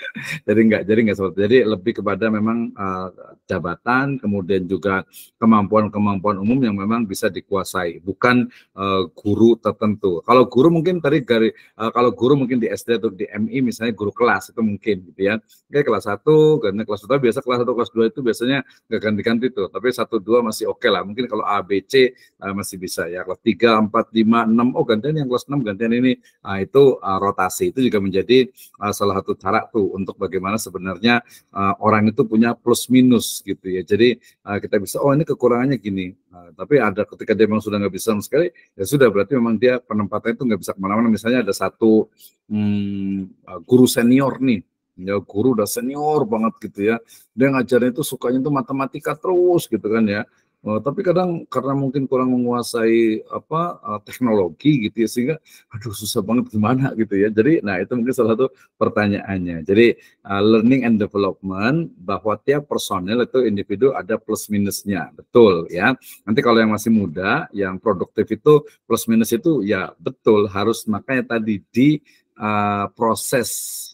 B: jadi enggak jadi enggak seperti jadi lebih kepada memang uh, jabatan kemudian juga kemampuan-kemampuan umum yang memang bisa dikuasai bukan uh, guru tertentu. Kalau guru mungkin tadi dari uh, kalau guru mungkin di SD atau di MI misalnya guru kelas itu mungkin gitu ya. Oke kelas 1 karena kelas 2 biasa kelas 1 kelas 2 itu biasanya nggak ganti-ganti tuh. Tapi 1 2 masih oke okay lah. Mungkin kalau A B C uh, masih bisa ya. Kelas 3 4 5 6 oh gantian yang kelas 6 gantian ini uh, itu uh, rotasi itu juga menjadi uh, salah satu cara tuh untuk bagaimana sebenarnya uh, orang itu punya plus minus gitu ya. Jadi uh, kita bisa oh ini kekurangannya gini. Uh, tapi ada ketika dia memang sudah nggak bisa sekali ya sudah berarti memang dia penempatannya itu nggak bisa kemana-mana. Misalnya ada satu hmm, guru senior nih ya guru udah senior banget gitu ya dia ngajarin itu sukanya itu matematika terus gitu kan ya Uh, tapi kadang karena mungkin kurang menguasai apa uh, teknologi gitu ya sehingga aduh susah banget gimana gitu ya. Jadi nah itu mungkin salah satu pertanyaannya. Jadi uh, learning and development bahwa tiap personel itu individu ada plus minusnya. Betul ya. Nanti kalau yang masih muda, yang produktif itu plus minus itu ya betul harus makanya tadi di uh, proses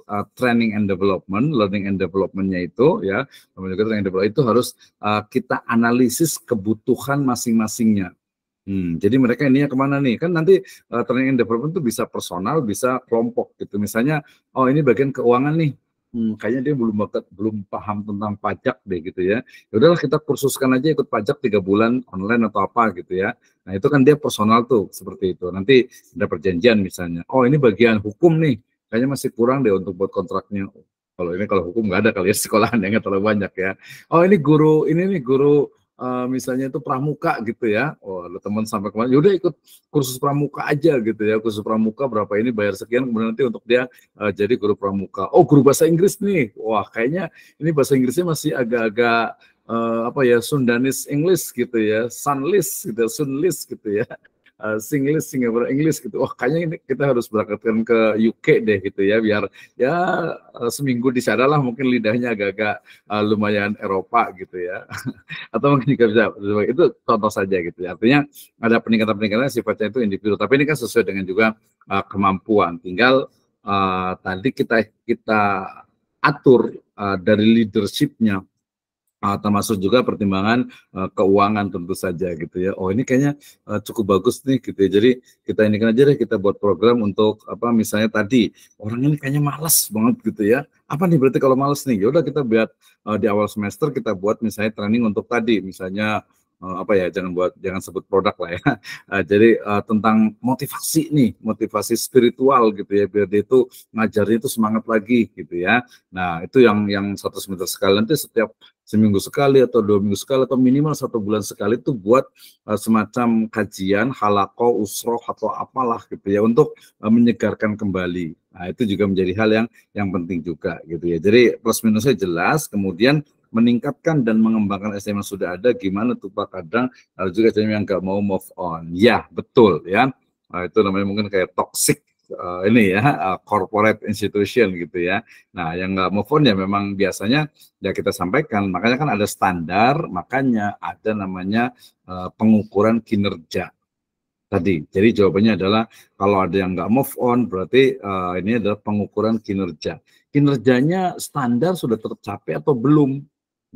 B: uh, training and development, learning and developmentnya itu ya, juga training and development itu harus uh, kita analisis kebutuhan masing-masingnya. Hmm, jadi mereka ininya kemana nih? Kan nanti uh, training and development itu bisa personal, bisa kelompok gitu. Misalnya, oh ini bagian keuangan nih, hmm, kayaknya dia belum belum paham tentang pajak deh gitu ya. Ya udahlah kita kursuskan aja ikut pajak tiga bulan online atau apa gitu ya. Nah itu kan dia personal tuh seperti itu. Nanti ada perjanjian misalnya. Oh ini bagian hukum nih. Kayaknya masih kurang deh untuk buat kontraknya. Kalau ini kalau hukum nggak ada kali ya sekolahan yang terlalu banyak ya. Oh ini guru ini nih guru uh, misalnya itu pramuka gitu ya. Oh, ada teman sampai kemana? yaudah ikut kursus pramuka aja gitu ya. Kursus pramuka berapa ini bayar sekian, kemudian nanti untuk dia uh, jadi guru pramuka. Oh, guru bahasa Inggris nih. Wah, kayaknya ini bahasa Inggrisnya masih agak-agak uh, apa ya Sundanese English gitu ya, Sunlist, gitu, Sunlist gitu ya. Gitu ya. Eh, Singlish Singapura English gitu. Wah, kayaknya ini kita harus berangkatkan ke UK deh gitu ya biar ya eh, seminggu di sana lah mungkin lidahnya agak-agak uh, lumayan Eropa gitu ya. Atau mungkin juga bisa itu contoh saja gitu ya. Artinya ada peningkatan-peningkatan sifatnya itu individu, tapi ini kan sesuai dengan juga uh, kemampuan. Tinggal uh, tadi kita kita atur uh, dari leadershipnya Uh, termasuk juga pertimbangan uh, keuangan tentu saja gitu ya. Oh ini kayaknya uh, cukup bagus nih gitu ya. Jadi kita ini kan aja deh kita buat program untuk apa misalnya tadi orang ini kayaknya malas banget gitu ya. Apa nih berarti kalau malas nih? yaudah kita buat uh, di awal semester kita buat misalnya training untuk tadi misalnya apa ya jangan buat jangan sebut produk lah ya uh, jadi uh, tentang motivasi nih motivasi spiritual gitu ya biar dia itu ngajarnya itu semangat lagi gitu ya nah itu yang yang satu semester sekali nanti setiap seminggu sekali atau dua minggu sekali atau minimal satu bulan sekali itu buat uh, semacam kajian halako usroh atau apalah gitu ya untuk uh, menyegarkan kembali. Nah, itu juga menjadi hal yang yang penting juga gitu ya. Jadi plus minusnya jelas, kemudian meningkatkan dan mengembangkan SDM sudah ada gimana tuh Pak kadang ada juga yang nggak mau move on. Ya, betul ya. Nah, itu namanya mungkin kayak toxic uh, ini ya uh, corporate institution gitu ya. Nah yang nggak move on ya memang biasanya ya kita sampaikan makanya kan ada standar makanya ada namanya uh, pengukuran kinerja tadi. Jadi jawabannya adalah kalau ada yang nggak move on berarti uh, ini adalah pengukuran kinerja. Kinerjanya standar sudah tercapai atau belum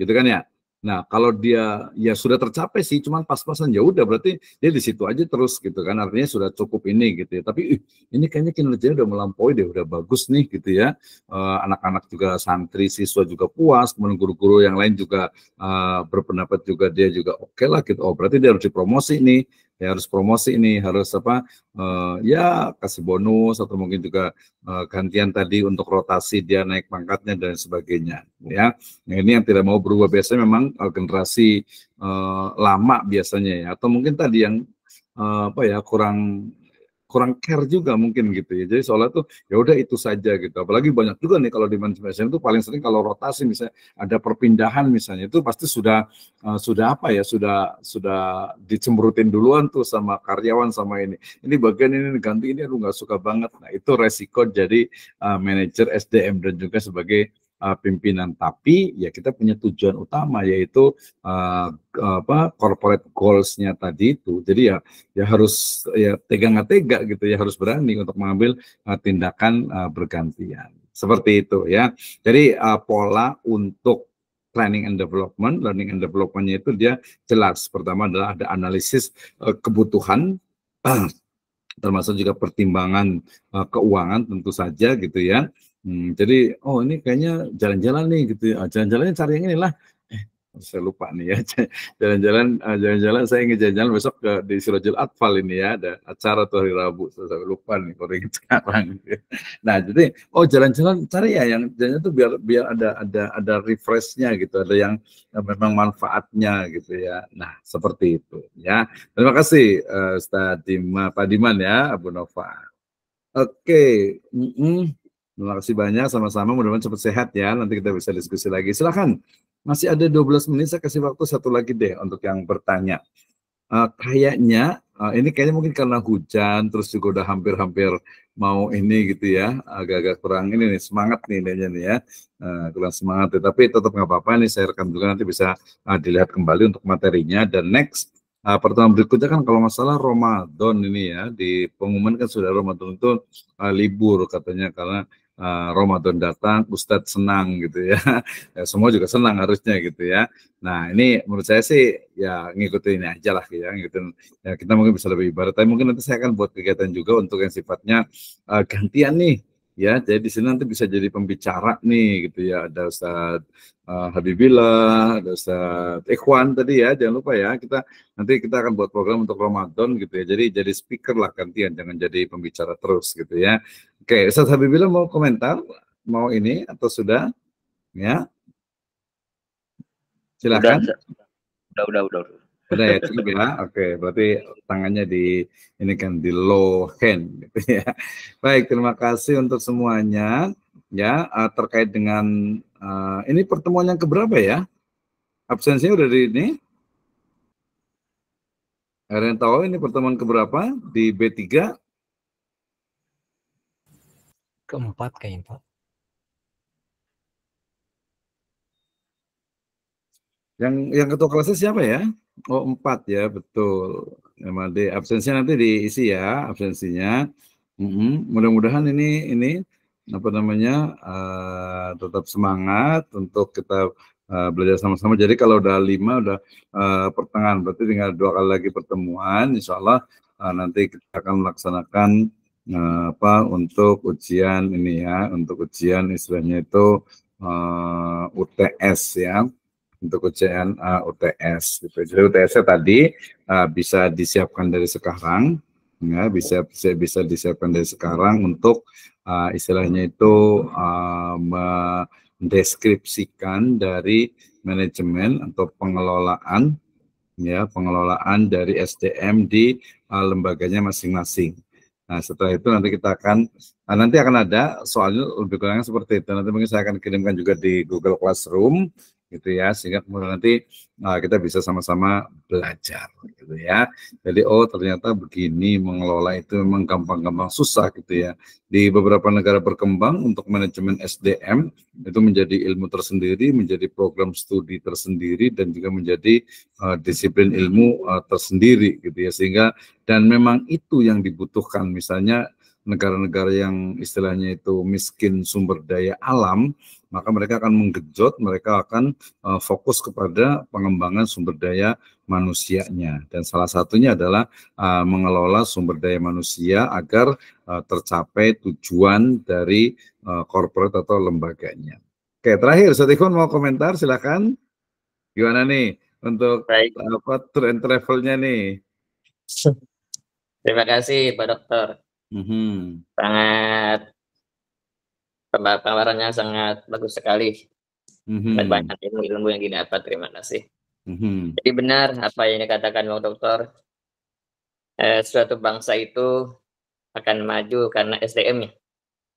B: gitu kan ya. Nah, kalau dia ya sudah tercapai sih, cuman pas-pasan ya udah berarti dia di situ aja terus gitu kan. Artinya sudah cukup ini gitu ya. Tapi uh, ini kayaknya kinerjanya udah melampaui deh, udah bagus nih gitu ya. Eh, anak-anak uh, juga santri, siswa juga puas, kemudian guru-guru yang lain juga uh, berpendapat juga dia juga oke okay lah gitu. Oh, berarti dia harus dipromosi nih ya harus promosi ini harus apa uh, ya kasih bonus atau mungkin juga uh, gantian tadi untuk rotasi dia naik pangkatnya dan sebagainya ya nah, ini yang tidak mau berubah biasanya memang uh, generasi uh, lama biasanya ya atau mungkin tadi yang uh, apa ya kurang kurang care juga mungkin gitu ya. Jadi seolah tuh ya udah itu saja gitu. Apalagi banyak juga nih kalau di manajemen itu paling sering kalau rotasi misalnya ada perpindahan misalnya itu pasti sudah uh, sudah apa ya sudah sudah dicemberutin duluan tuh sama karyawan sama ini. Ini bagian ini ganti ini aku nggak suka banget. Nah itu resiko jadi uh, manajer SDM dan juga sebagai uh, pimpinan tapi ya kita punya tujuan utama yaitu uh, apa corporate goalsnya tadi itu jadi ya ya harus ya tega nggak tega gitu ya harus berani untuk mengambil uh, tindakan uh, bergantian seperti itu ya jadi uh, pola untuk planning and development, learning and developmentnya itu dia jelas. Pertama adalah ada analisis uh, kebutuhan, termasuk juga pertimbangan uh, keuangan tentu saja gitu ya Hmm, jadi oh ini kayaknya jalan-jalan nih gitu. Ya. jalan-jalannya cari yang inilah. Eh, saya lupa nih ya. Jalan-jalan eh, jalan-jalan saya ingin jalan-jalan besok ke di Sirojul Atfal ini ya ada acara tuh hari Rabu. Saya, saya lupa nih kalau sekarang. Nah, jadi oh jalan-jalan cari ya yang jalan tuh biar biar ada ada ada refreshnya gitu, ada yang, yang memang manfaatnya gitu ya. Nah, seperti itu ya. Terima kasih uh, Ustaz Dima Diman ya, Abu Nova. Oke, okay. mm -mm. Terima kasih banyak sama-sama mudah-mudahan cepat sehat ya. Nanti kita bisa diskusi lagi. Silahkan. Masih ada 12 menit saya kasih waktu satu lagi deh untuk yang bertanya. Uh, kayaknya uh, ini kayaknya mungkin karena hujan terus juga udah hampir-hampir mau ini gitu ya agak-agak kurang ini nih semangat nih nih ya uh, kurang semangat ya, tapi tetap nggak apa-apa ini saya rekam juga nanti bisa uh, dilihat kembali untuk materinya dan next Uh, pertemuan berikutnya kan kalau masalah Ramadan ini ya di pengumuman kan sudah Ramadan itu uh, libur katanya karena uh, Ramadan datang, Ustadz senang gitu ya. ya. Semua juga senang harusnya gitu ya. Nah ini menurut saya sih ya ngikutin ini aja lah ya, ngikutin. Ya, kita mungkin bisa lebih ibarat, tapi mungkin nanti saya akan buat kegiatan juga untuk yang sifatnya uh, gantian nih ya jadi di sini nanti bisa jadi pembicara nih gitu ya ada Ustaz uh, eh, Habibillah ada Ustaz Ikhwan tadi ya jangan lupa ya kita nanti kita akan buat program untuk Ramadan gitu ya jadi jadi speaker lah gantian jangan jadi pembicara terus gitu ya oke Ustaz Habibillah mau komentar mau ini atau sudah ya silakan udah udah udah, udah.
C: Udah ya, cukup ya.
B: Oke, berarti tangannya di ini kan di low hand gitu ya. Baik, terima kasih untuk semuanya ya eh, terkait dengan uh, ini pertemuan yang keberapa ya? Absensinya udah di ini. Ada tahu ini pertemuan keberapa di B3?
A: Keempat kayaknya Pak.
B: Yang yang ketua kelasnya siapa ya? Oh, empat ya, betul. MAD absensinya nanti diisi ya, absensinya. Mm -hmm. Mudah-mudahan ini ini apa namanya uh, tetap semangat untuk kita uh, belajar sama-sama. Jadi kalau udah lima udah uh, pertengahan berarti tinggal dua kali lagi pertemuan. Insya Allah uh, nanti kita akan melaksanakan uh, apa untuk ujian ini ya, untuk ujian istilahnya itu uh, UTS ya untuk ujian uh, eh, UTS. Gitu. Jadi UTS-nya tadi uh, bisa disiapkan dari sekarang, ya bisa bisa bisa disiapkan dari sekarang untuk uh, istilahnya itu uh, mendeskripsikan dari manajemen atau pengelolaan ya pengelolaan dari SDM di uh, lembaganya masing-masing. Nah, setelah itu nanti kita akan nah, nanti akan ada soalnya lebih kurangnya seperti itu. Nanti mungkin saya akan kirimkan juga di Google Classroom gitu ya sehingga kemudian nanti nah, kita bisa sama-sama belajar gitu ya jadi oh ternyata begini mengelola itu memang gampang-gampang susah gitu ya di beberapa negara berkembang untuk manajemen SDM itu menjadi ilmu tersendiri menjadi program studi tersendiri dan juga menjadi uh, disiplin ilmu uh, tersendiri gitu ya sehingga dan memang itu yang dibutuhkan misalnya negara-negara yang istilahnya itu miskin sumber daya alam maka mereka akan menggejot, mereka akan uh, fokus kepada pengembangan sumber daya manusianya. Dan salah satunya adalah uh, mengelola sumber daya manusia agar uh, tercapai tujuan dari uh, corporate atau lembaganya. Oke, terakhir Satikon mau komentar silakan. Gimana nih untuk Baik. apa tour and travelnya nih? Terima kasih Pak Dokter.
A: Mm -hmm.
D: Sangat pemaparannya sangat bagus sekali
A: mm-hmm. banyak
D: ilmu-ilmu yang didapat terima kasih mm-hmm. jadi benar apa yang dikatakan bang dokter eh, suatu bangsa itu akan maju karena SDM-nya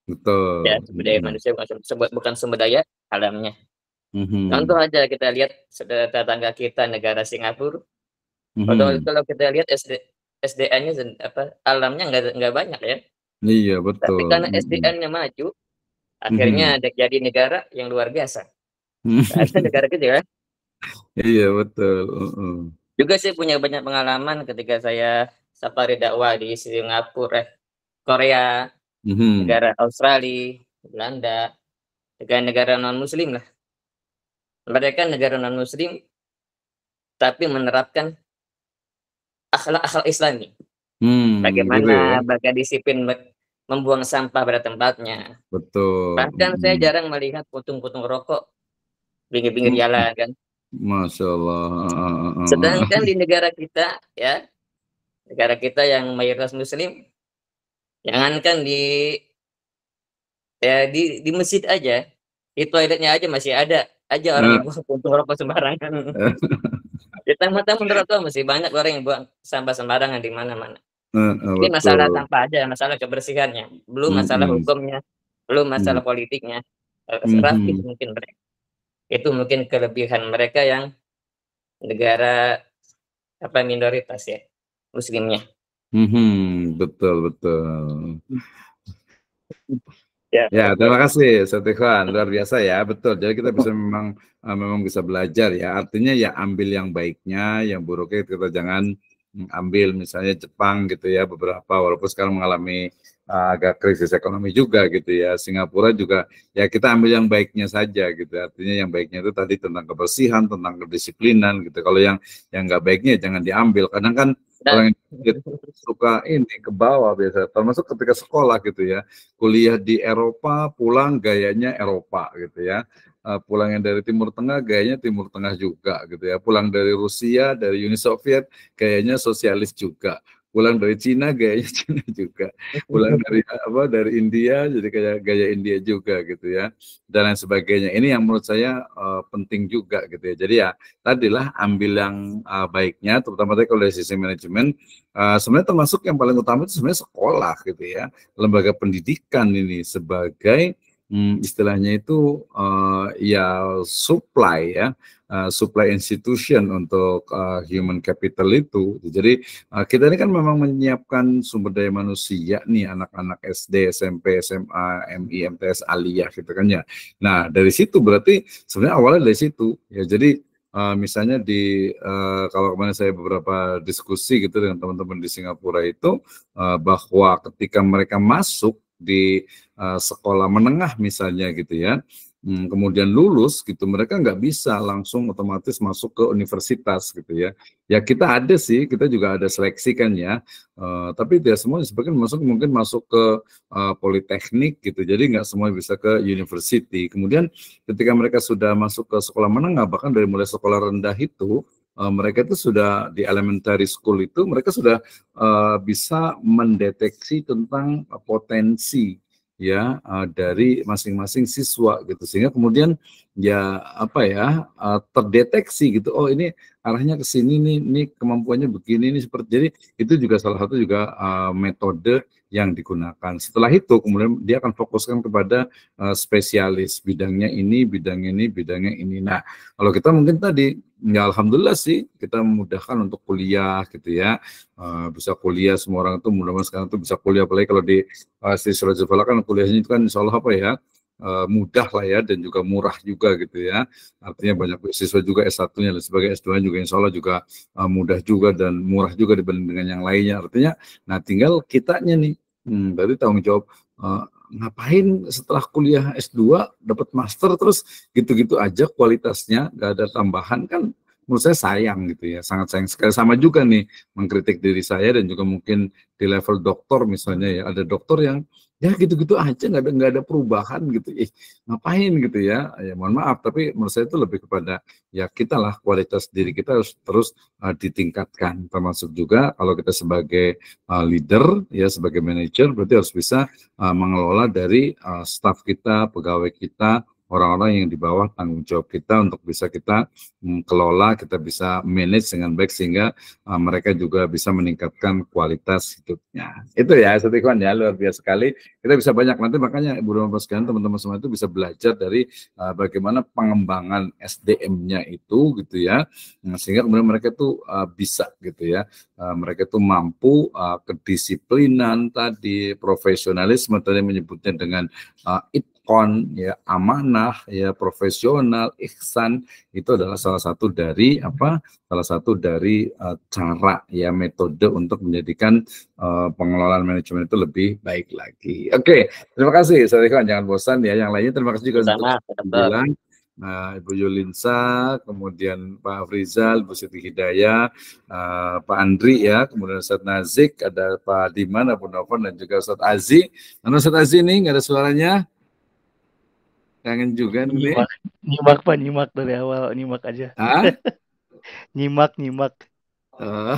B: betul ya sumber daya mhm.
D: manusia bukan, bukan sumber daya alamnya
A: mm-hmm. contoh
D: aja kita lihat saudara tetangga kita negara Singapura mm-hmm. kalau, kita lihat SD, SDN-nya apa alamnya nggak nggak banyak ya
A: Iya betul. Tapi karena mhm.
D: SDM-nya maju,
A: akhirnya mm-hmm. ada
D: jadi negara yang luar biasa
A: ada
B: mm-hmm.
D: negara kecil ya?
A: iya betul uh-uh. juga
D: saya punya banyak pengalaman ketika saya safari dakwah di Singapura Korea
A: mm-hmm. negara
D: Australia Belanda negara-negara non muslim lah mereka negara non muslim tapi menerapkan akhlak akhlak islami
A: hmm, gitu bagaimana
D: mereka ya. disiplin membuang sampah pada tempatnya.
A: Betul. Bahkan
D: saya hmm. jarang melihat putung-putung rokok pinggir-pinggir hmm. jalan kan.
B: Masya Allah. Sedangkan
D: di negara kita ya, negara kita yang mayoritas Muslim, jangankan di ya di di masjid aja, di toiletnya aja masih ada aja orang yang hmm. buang puntung rokok sembarangan. di tempat-tempat masih banyak orang yang buang sampah sembarangan di mana-mana.
A: Uh, hmm, Ini hmm, masalah betul. tanpa
D: ada, masalah kebersihannya, belum hmm, masalah mm -hmm. hukumnya, belum masalah mm -hmm. politiknya,
A: mm -hmm.
D: mungkin mereka. Itu mungkin kelebihan mereka yang negara apa minoritas ya muslimnya.
B: Mm -hmm. Betul betul. Ya. ya, terima kasih Setihan, luar biasa ya, betul. Jadi kita bisa memang eh, memang bisa belajar ya. Artinya ya ambil yang baiknya, yang buruknya kita jangan ambil misalnya Jepang gitu ya beberapa walaupun sekarang mengalami Eh, agak krisis ekonomi juga gitu ya. Singapura juga ya kita ambil yang baiknya saja gitu. Artinya yang baiknya itu tadi tentang kebersihan, tentang kedisiplinan gitu. Kalau yang yang nggak baiknya jangan diambil. Kadang kan orang yang suka ini ke bawah biasa termasuk ketika sekolah gitu ya kuliah di Eropa pulang gayanya Eropa gitu ya eh, Pulangnya dari Timur Tengah gayanya Timur Tengah juga gitu ya pulang dari Rusia dari Uni Soviet gayanya sosialis juga pulang dari Cina gayanya Cina juga pulang dari apa dari India jadi kayak gaya India juga gitu ya dan lain sebagainya ini yang menurut saya uh, penting juga gitu ya jadi ya tadilah ambil yang uh, baiknya terutama tadi kalau dari sisi manajemen uh, sebenarnya termasuk yang paling utama itu sebenarnya sekolah gitu ya lembaga pendidikan ini sebagai hmm, istilahnya itu uh, ya supply ya uh, supply institution untuk uh, human capital itu. Jadi uh, kita ini kan memang menyiapkan sumber daya manusia nih anak-anak SD, SMP, SMA, MI, MTS, aliyah gitu kan ya. Nah dari situ berarti sebenarnya awalnya dari situ ya. Jadi uh, misalnya di uh, kalau kemarin saya beberapa diskusi gitu dengan teman-teman di Singapura itu uh, bahwa ketika mereka masuk di Eh, sekolah menengah misalnya gitu ya hmm, kemudian lulus gitu mereka nggak bisa langsung otomatis masuk ke universitas gitu ya ya kita ada sih kita juga ada seleksi kan ya uh, tapi tidak semua sebagian masuk mungkin masuk ke uh, politeknik gitu jadi nggak semua bisa ke university kemudian ketika mereka sudah masuk ke sekolah menengah bahkan dari mulai sekolah rendah itu Uh, mereka itu sudah di elementary school itu mereka sudah uh, bisa mendeteksi tentang potensi ya uh, dari hmm. masing-masing siswa gitu sehingga kemudian ya apa ya uh, terdeteksi gitu oh ini arahnya ke sini nih ini kemampuannya begini ini seperti jadi itu juga salah satu juga uh, metode yang digunakan setelah itu kemudian dia akan fokuskan kepada uh, spesialis bidangnya ini bidang ini bidangnya ini nah kalau kita mungkin tadi ya alhamdulillah sih kita memudahkan untuk kuliah gitu ya uh, bisa kuliah semua orang itu mudah-mudahan sekarang itu bisa kuliah apalagi kalau di uh, eh, Sri Surajabala kan kuliahnya itu kan insya Allah apa ya uh, mudah lah ya dan juga murah juga gitu ya artinya banyak siswa juga S1-nya dan sebagai S2 juga insya Allah juga uh, mudah juga dan murah juga dibanding dengan yang lainnya artinya nah tinggal kitanya nih hmm, berarti tanggung jawab ngapain setelah kuliah S2 dapat master terus gitu-gitu aja kualitasnya gak ada tambahan kan menurut saya sayang gitu ya sangat sayang sekali sama juga nih mengkritik diri saya dan juga mungkin di level dokter misalnya ya ada dokter yang ya gitu-gitu aja nggak ada nggak ada perubahan gitu ih ngapain gitu ya ya mohon maaf tapi menurut saya itu lebih kepada ya kita lah kualitas diri kita harus terus uh, ditingkatkan termasuk juga kalau kita sebagai uh, leader ya sebagai manajer berarti harus bisa uh, mengelola dari uh, staff kita pegawai kita orang-orang yang di bawah tanggung jawab kita untuk bisa kita mm, kelola, kita bisa manage dengan baik sehingga ah, mereka juga bisa meningkatkan kualitas
A: hidupnya.
B: Itu ya, Setikon ya, luar biasa sekali. Kita bisa banyak nanti makanya Ibu Rumah sekalian teman-teman semua itu bisa belajar dari ah, bagaimana pengembangan SDM-nya itu gitu ya, nah, sehingga kemudian mereka itu ah, bisa gitu ya, mereka itu mampu kedisiplinan tadi, profesionalisme tadi menyebutnya dengan uh, it kon ya amanah ya profesional ihsan itu adalah salah satu dari apa salah satu dari uh, cara ya metode untuk menjadikan uh, pengelolaan manajemen itu lebih baik lagi. Oke, okay. terima kasih Sarikon jangan bosan ya yang lainnya terima kasih juga Sama, untuk bilang Nah, Ibu Yulinsa, kemudian Pak Frizal, Bu Siti Hidayah, uh, Pak Andri ya, kemudian Ustaz Nazik, ada Pak Diman, Abu Novan, dan juga Ustaz Aziz. Mana Ustaz Azi ini nggak ada suaranya? Kangen juga nih. Nyimak,
A: nyimak Pak, nyimak dari awal, nyimak aja. Hah? nyimak, nyimak.
B: Oh.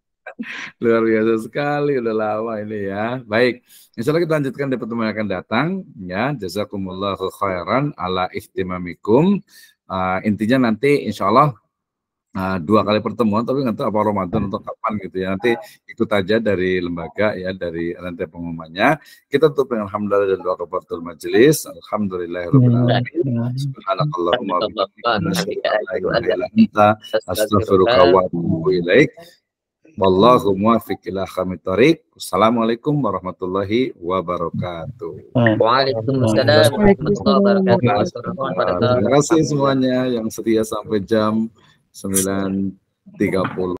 B: Luar biasa sekali, udah lama ini ya. Baik, insya Allah kita lanjutkan di pertemuan yang akan datang. Ya, jazakumullah khairan ala ihtimamikum. Uh, intinya nanti insya Allah Nah, dua kali pertemuan tapi nggak tahu apa Ramadan hmm. atau kapan gitu ya nanti ikut aja dari lembaga ya dari nanti pengumumannya kita tutup dengan alhamdulillah dan doa kafaratul majelis alhamdulillahirobbilalamin hmm. wa Wallahu muwafiq ila khamit tariq. Assalamualaikum warahmatullahi wabarakatuh. Waalaikumsalam
A: warahmatullahi wabarakatuh. Terima kasih semuanya yang setia sampai jam sembilan tiga puluh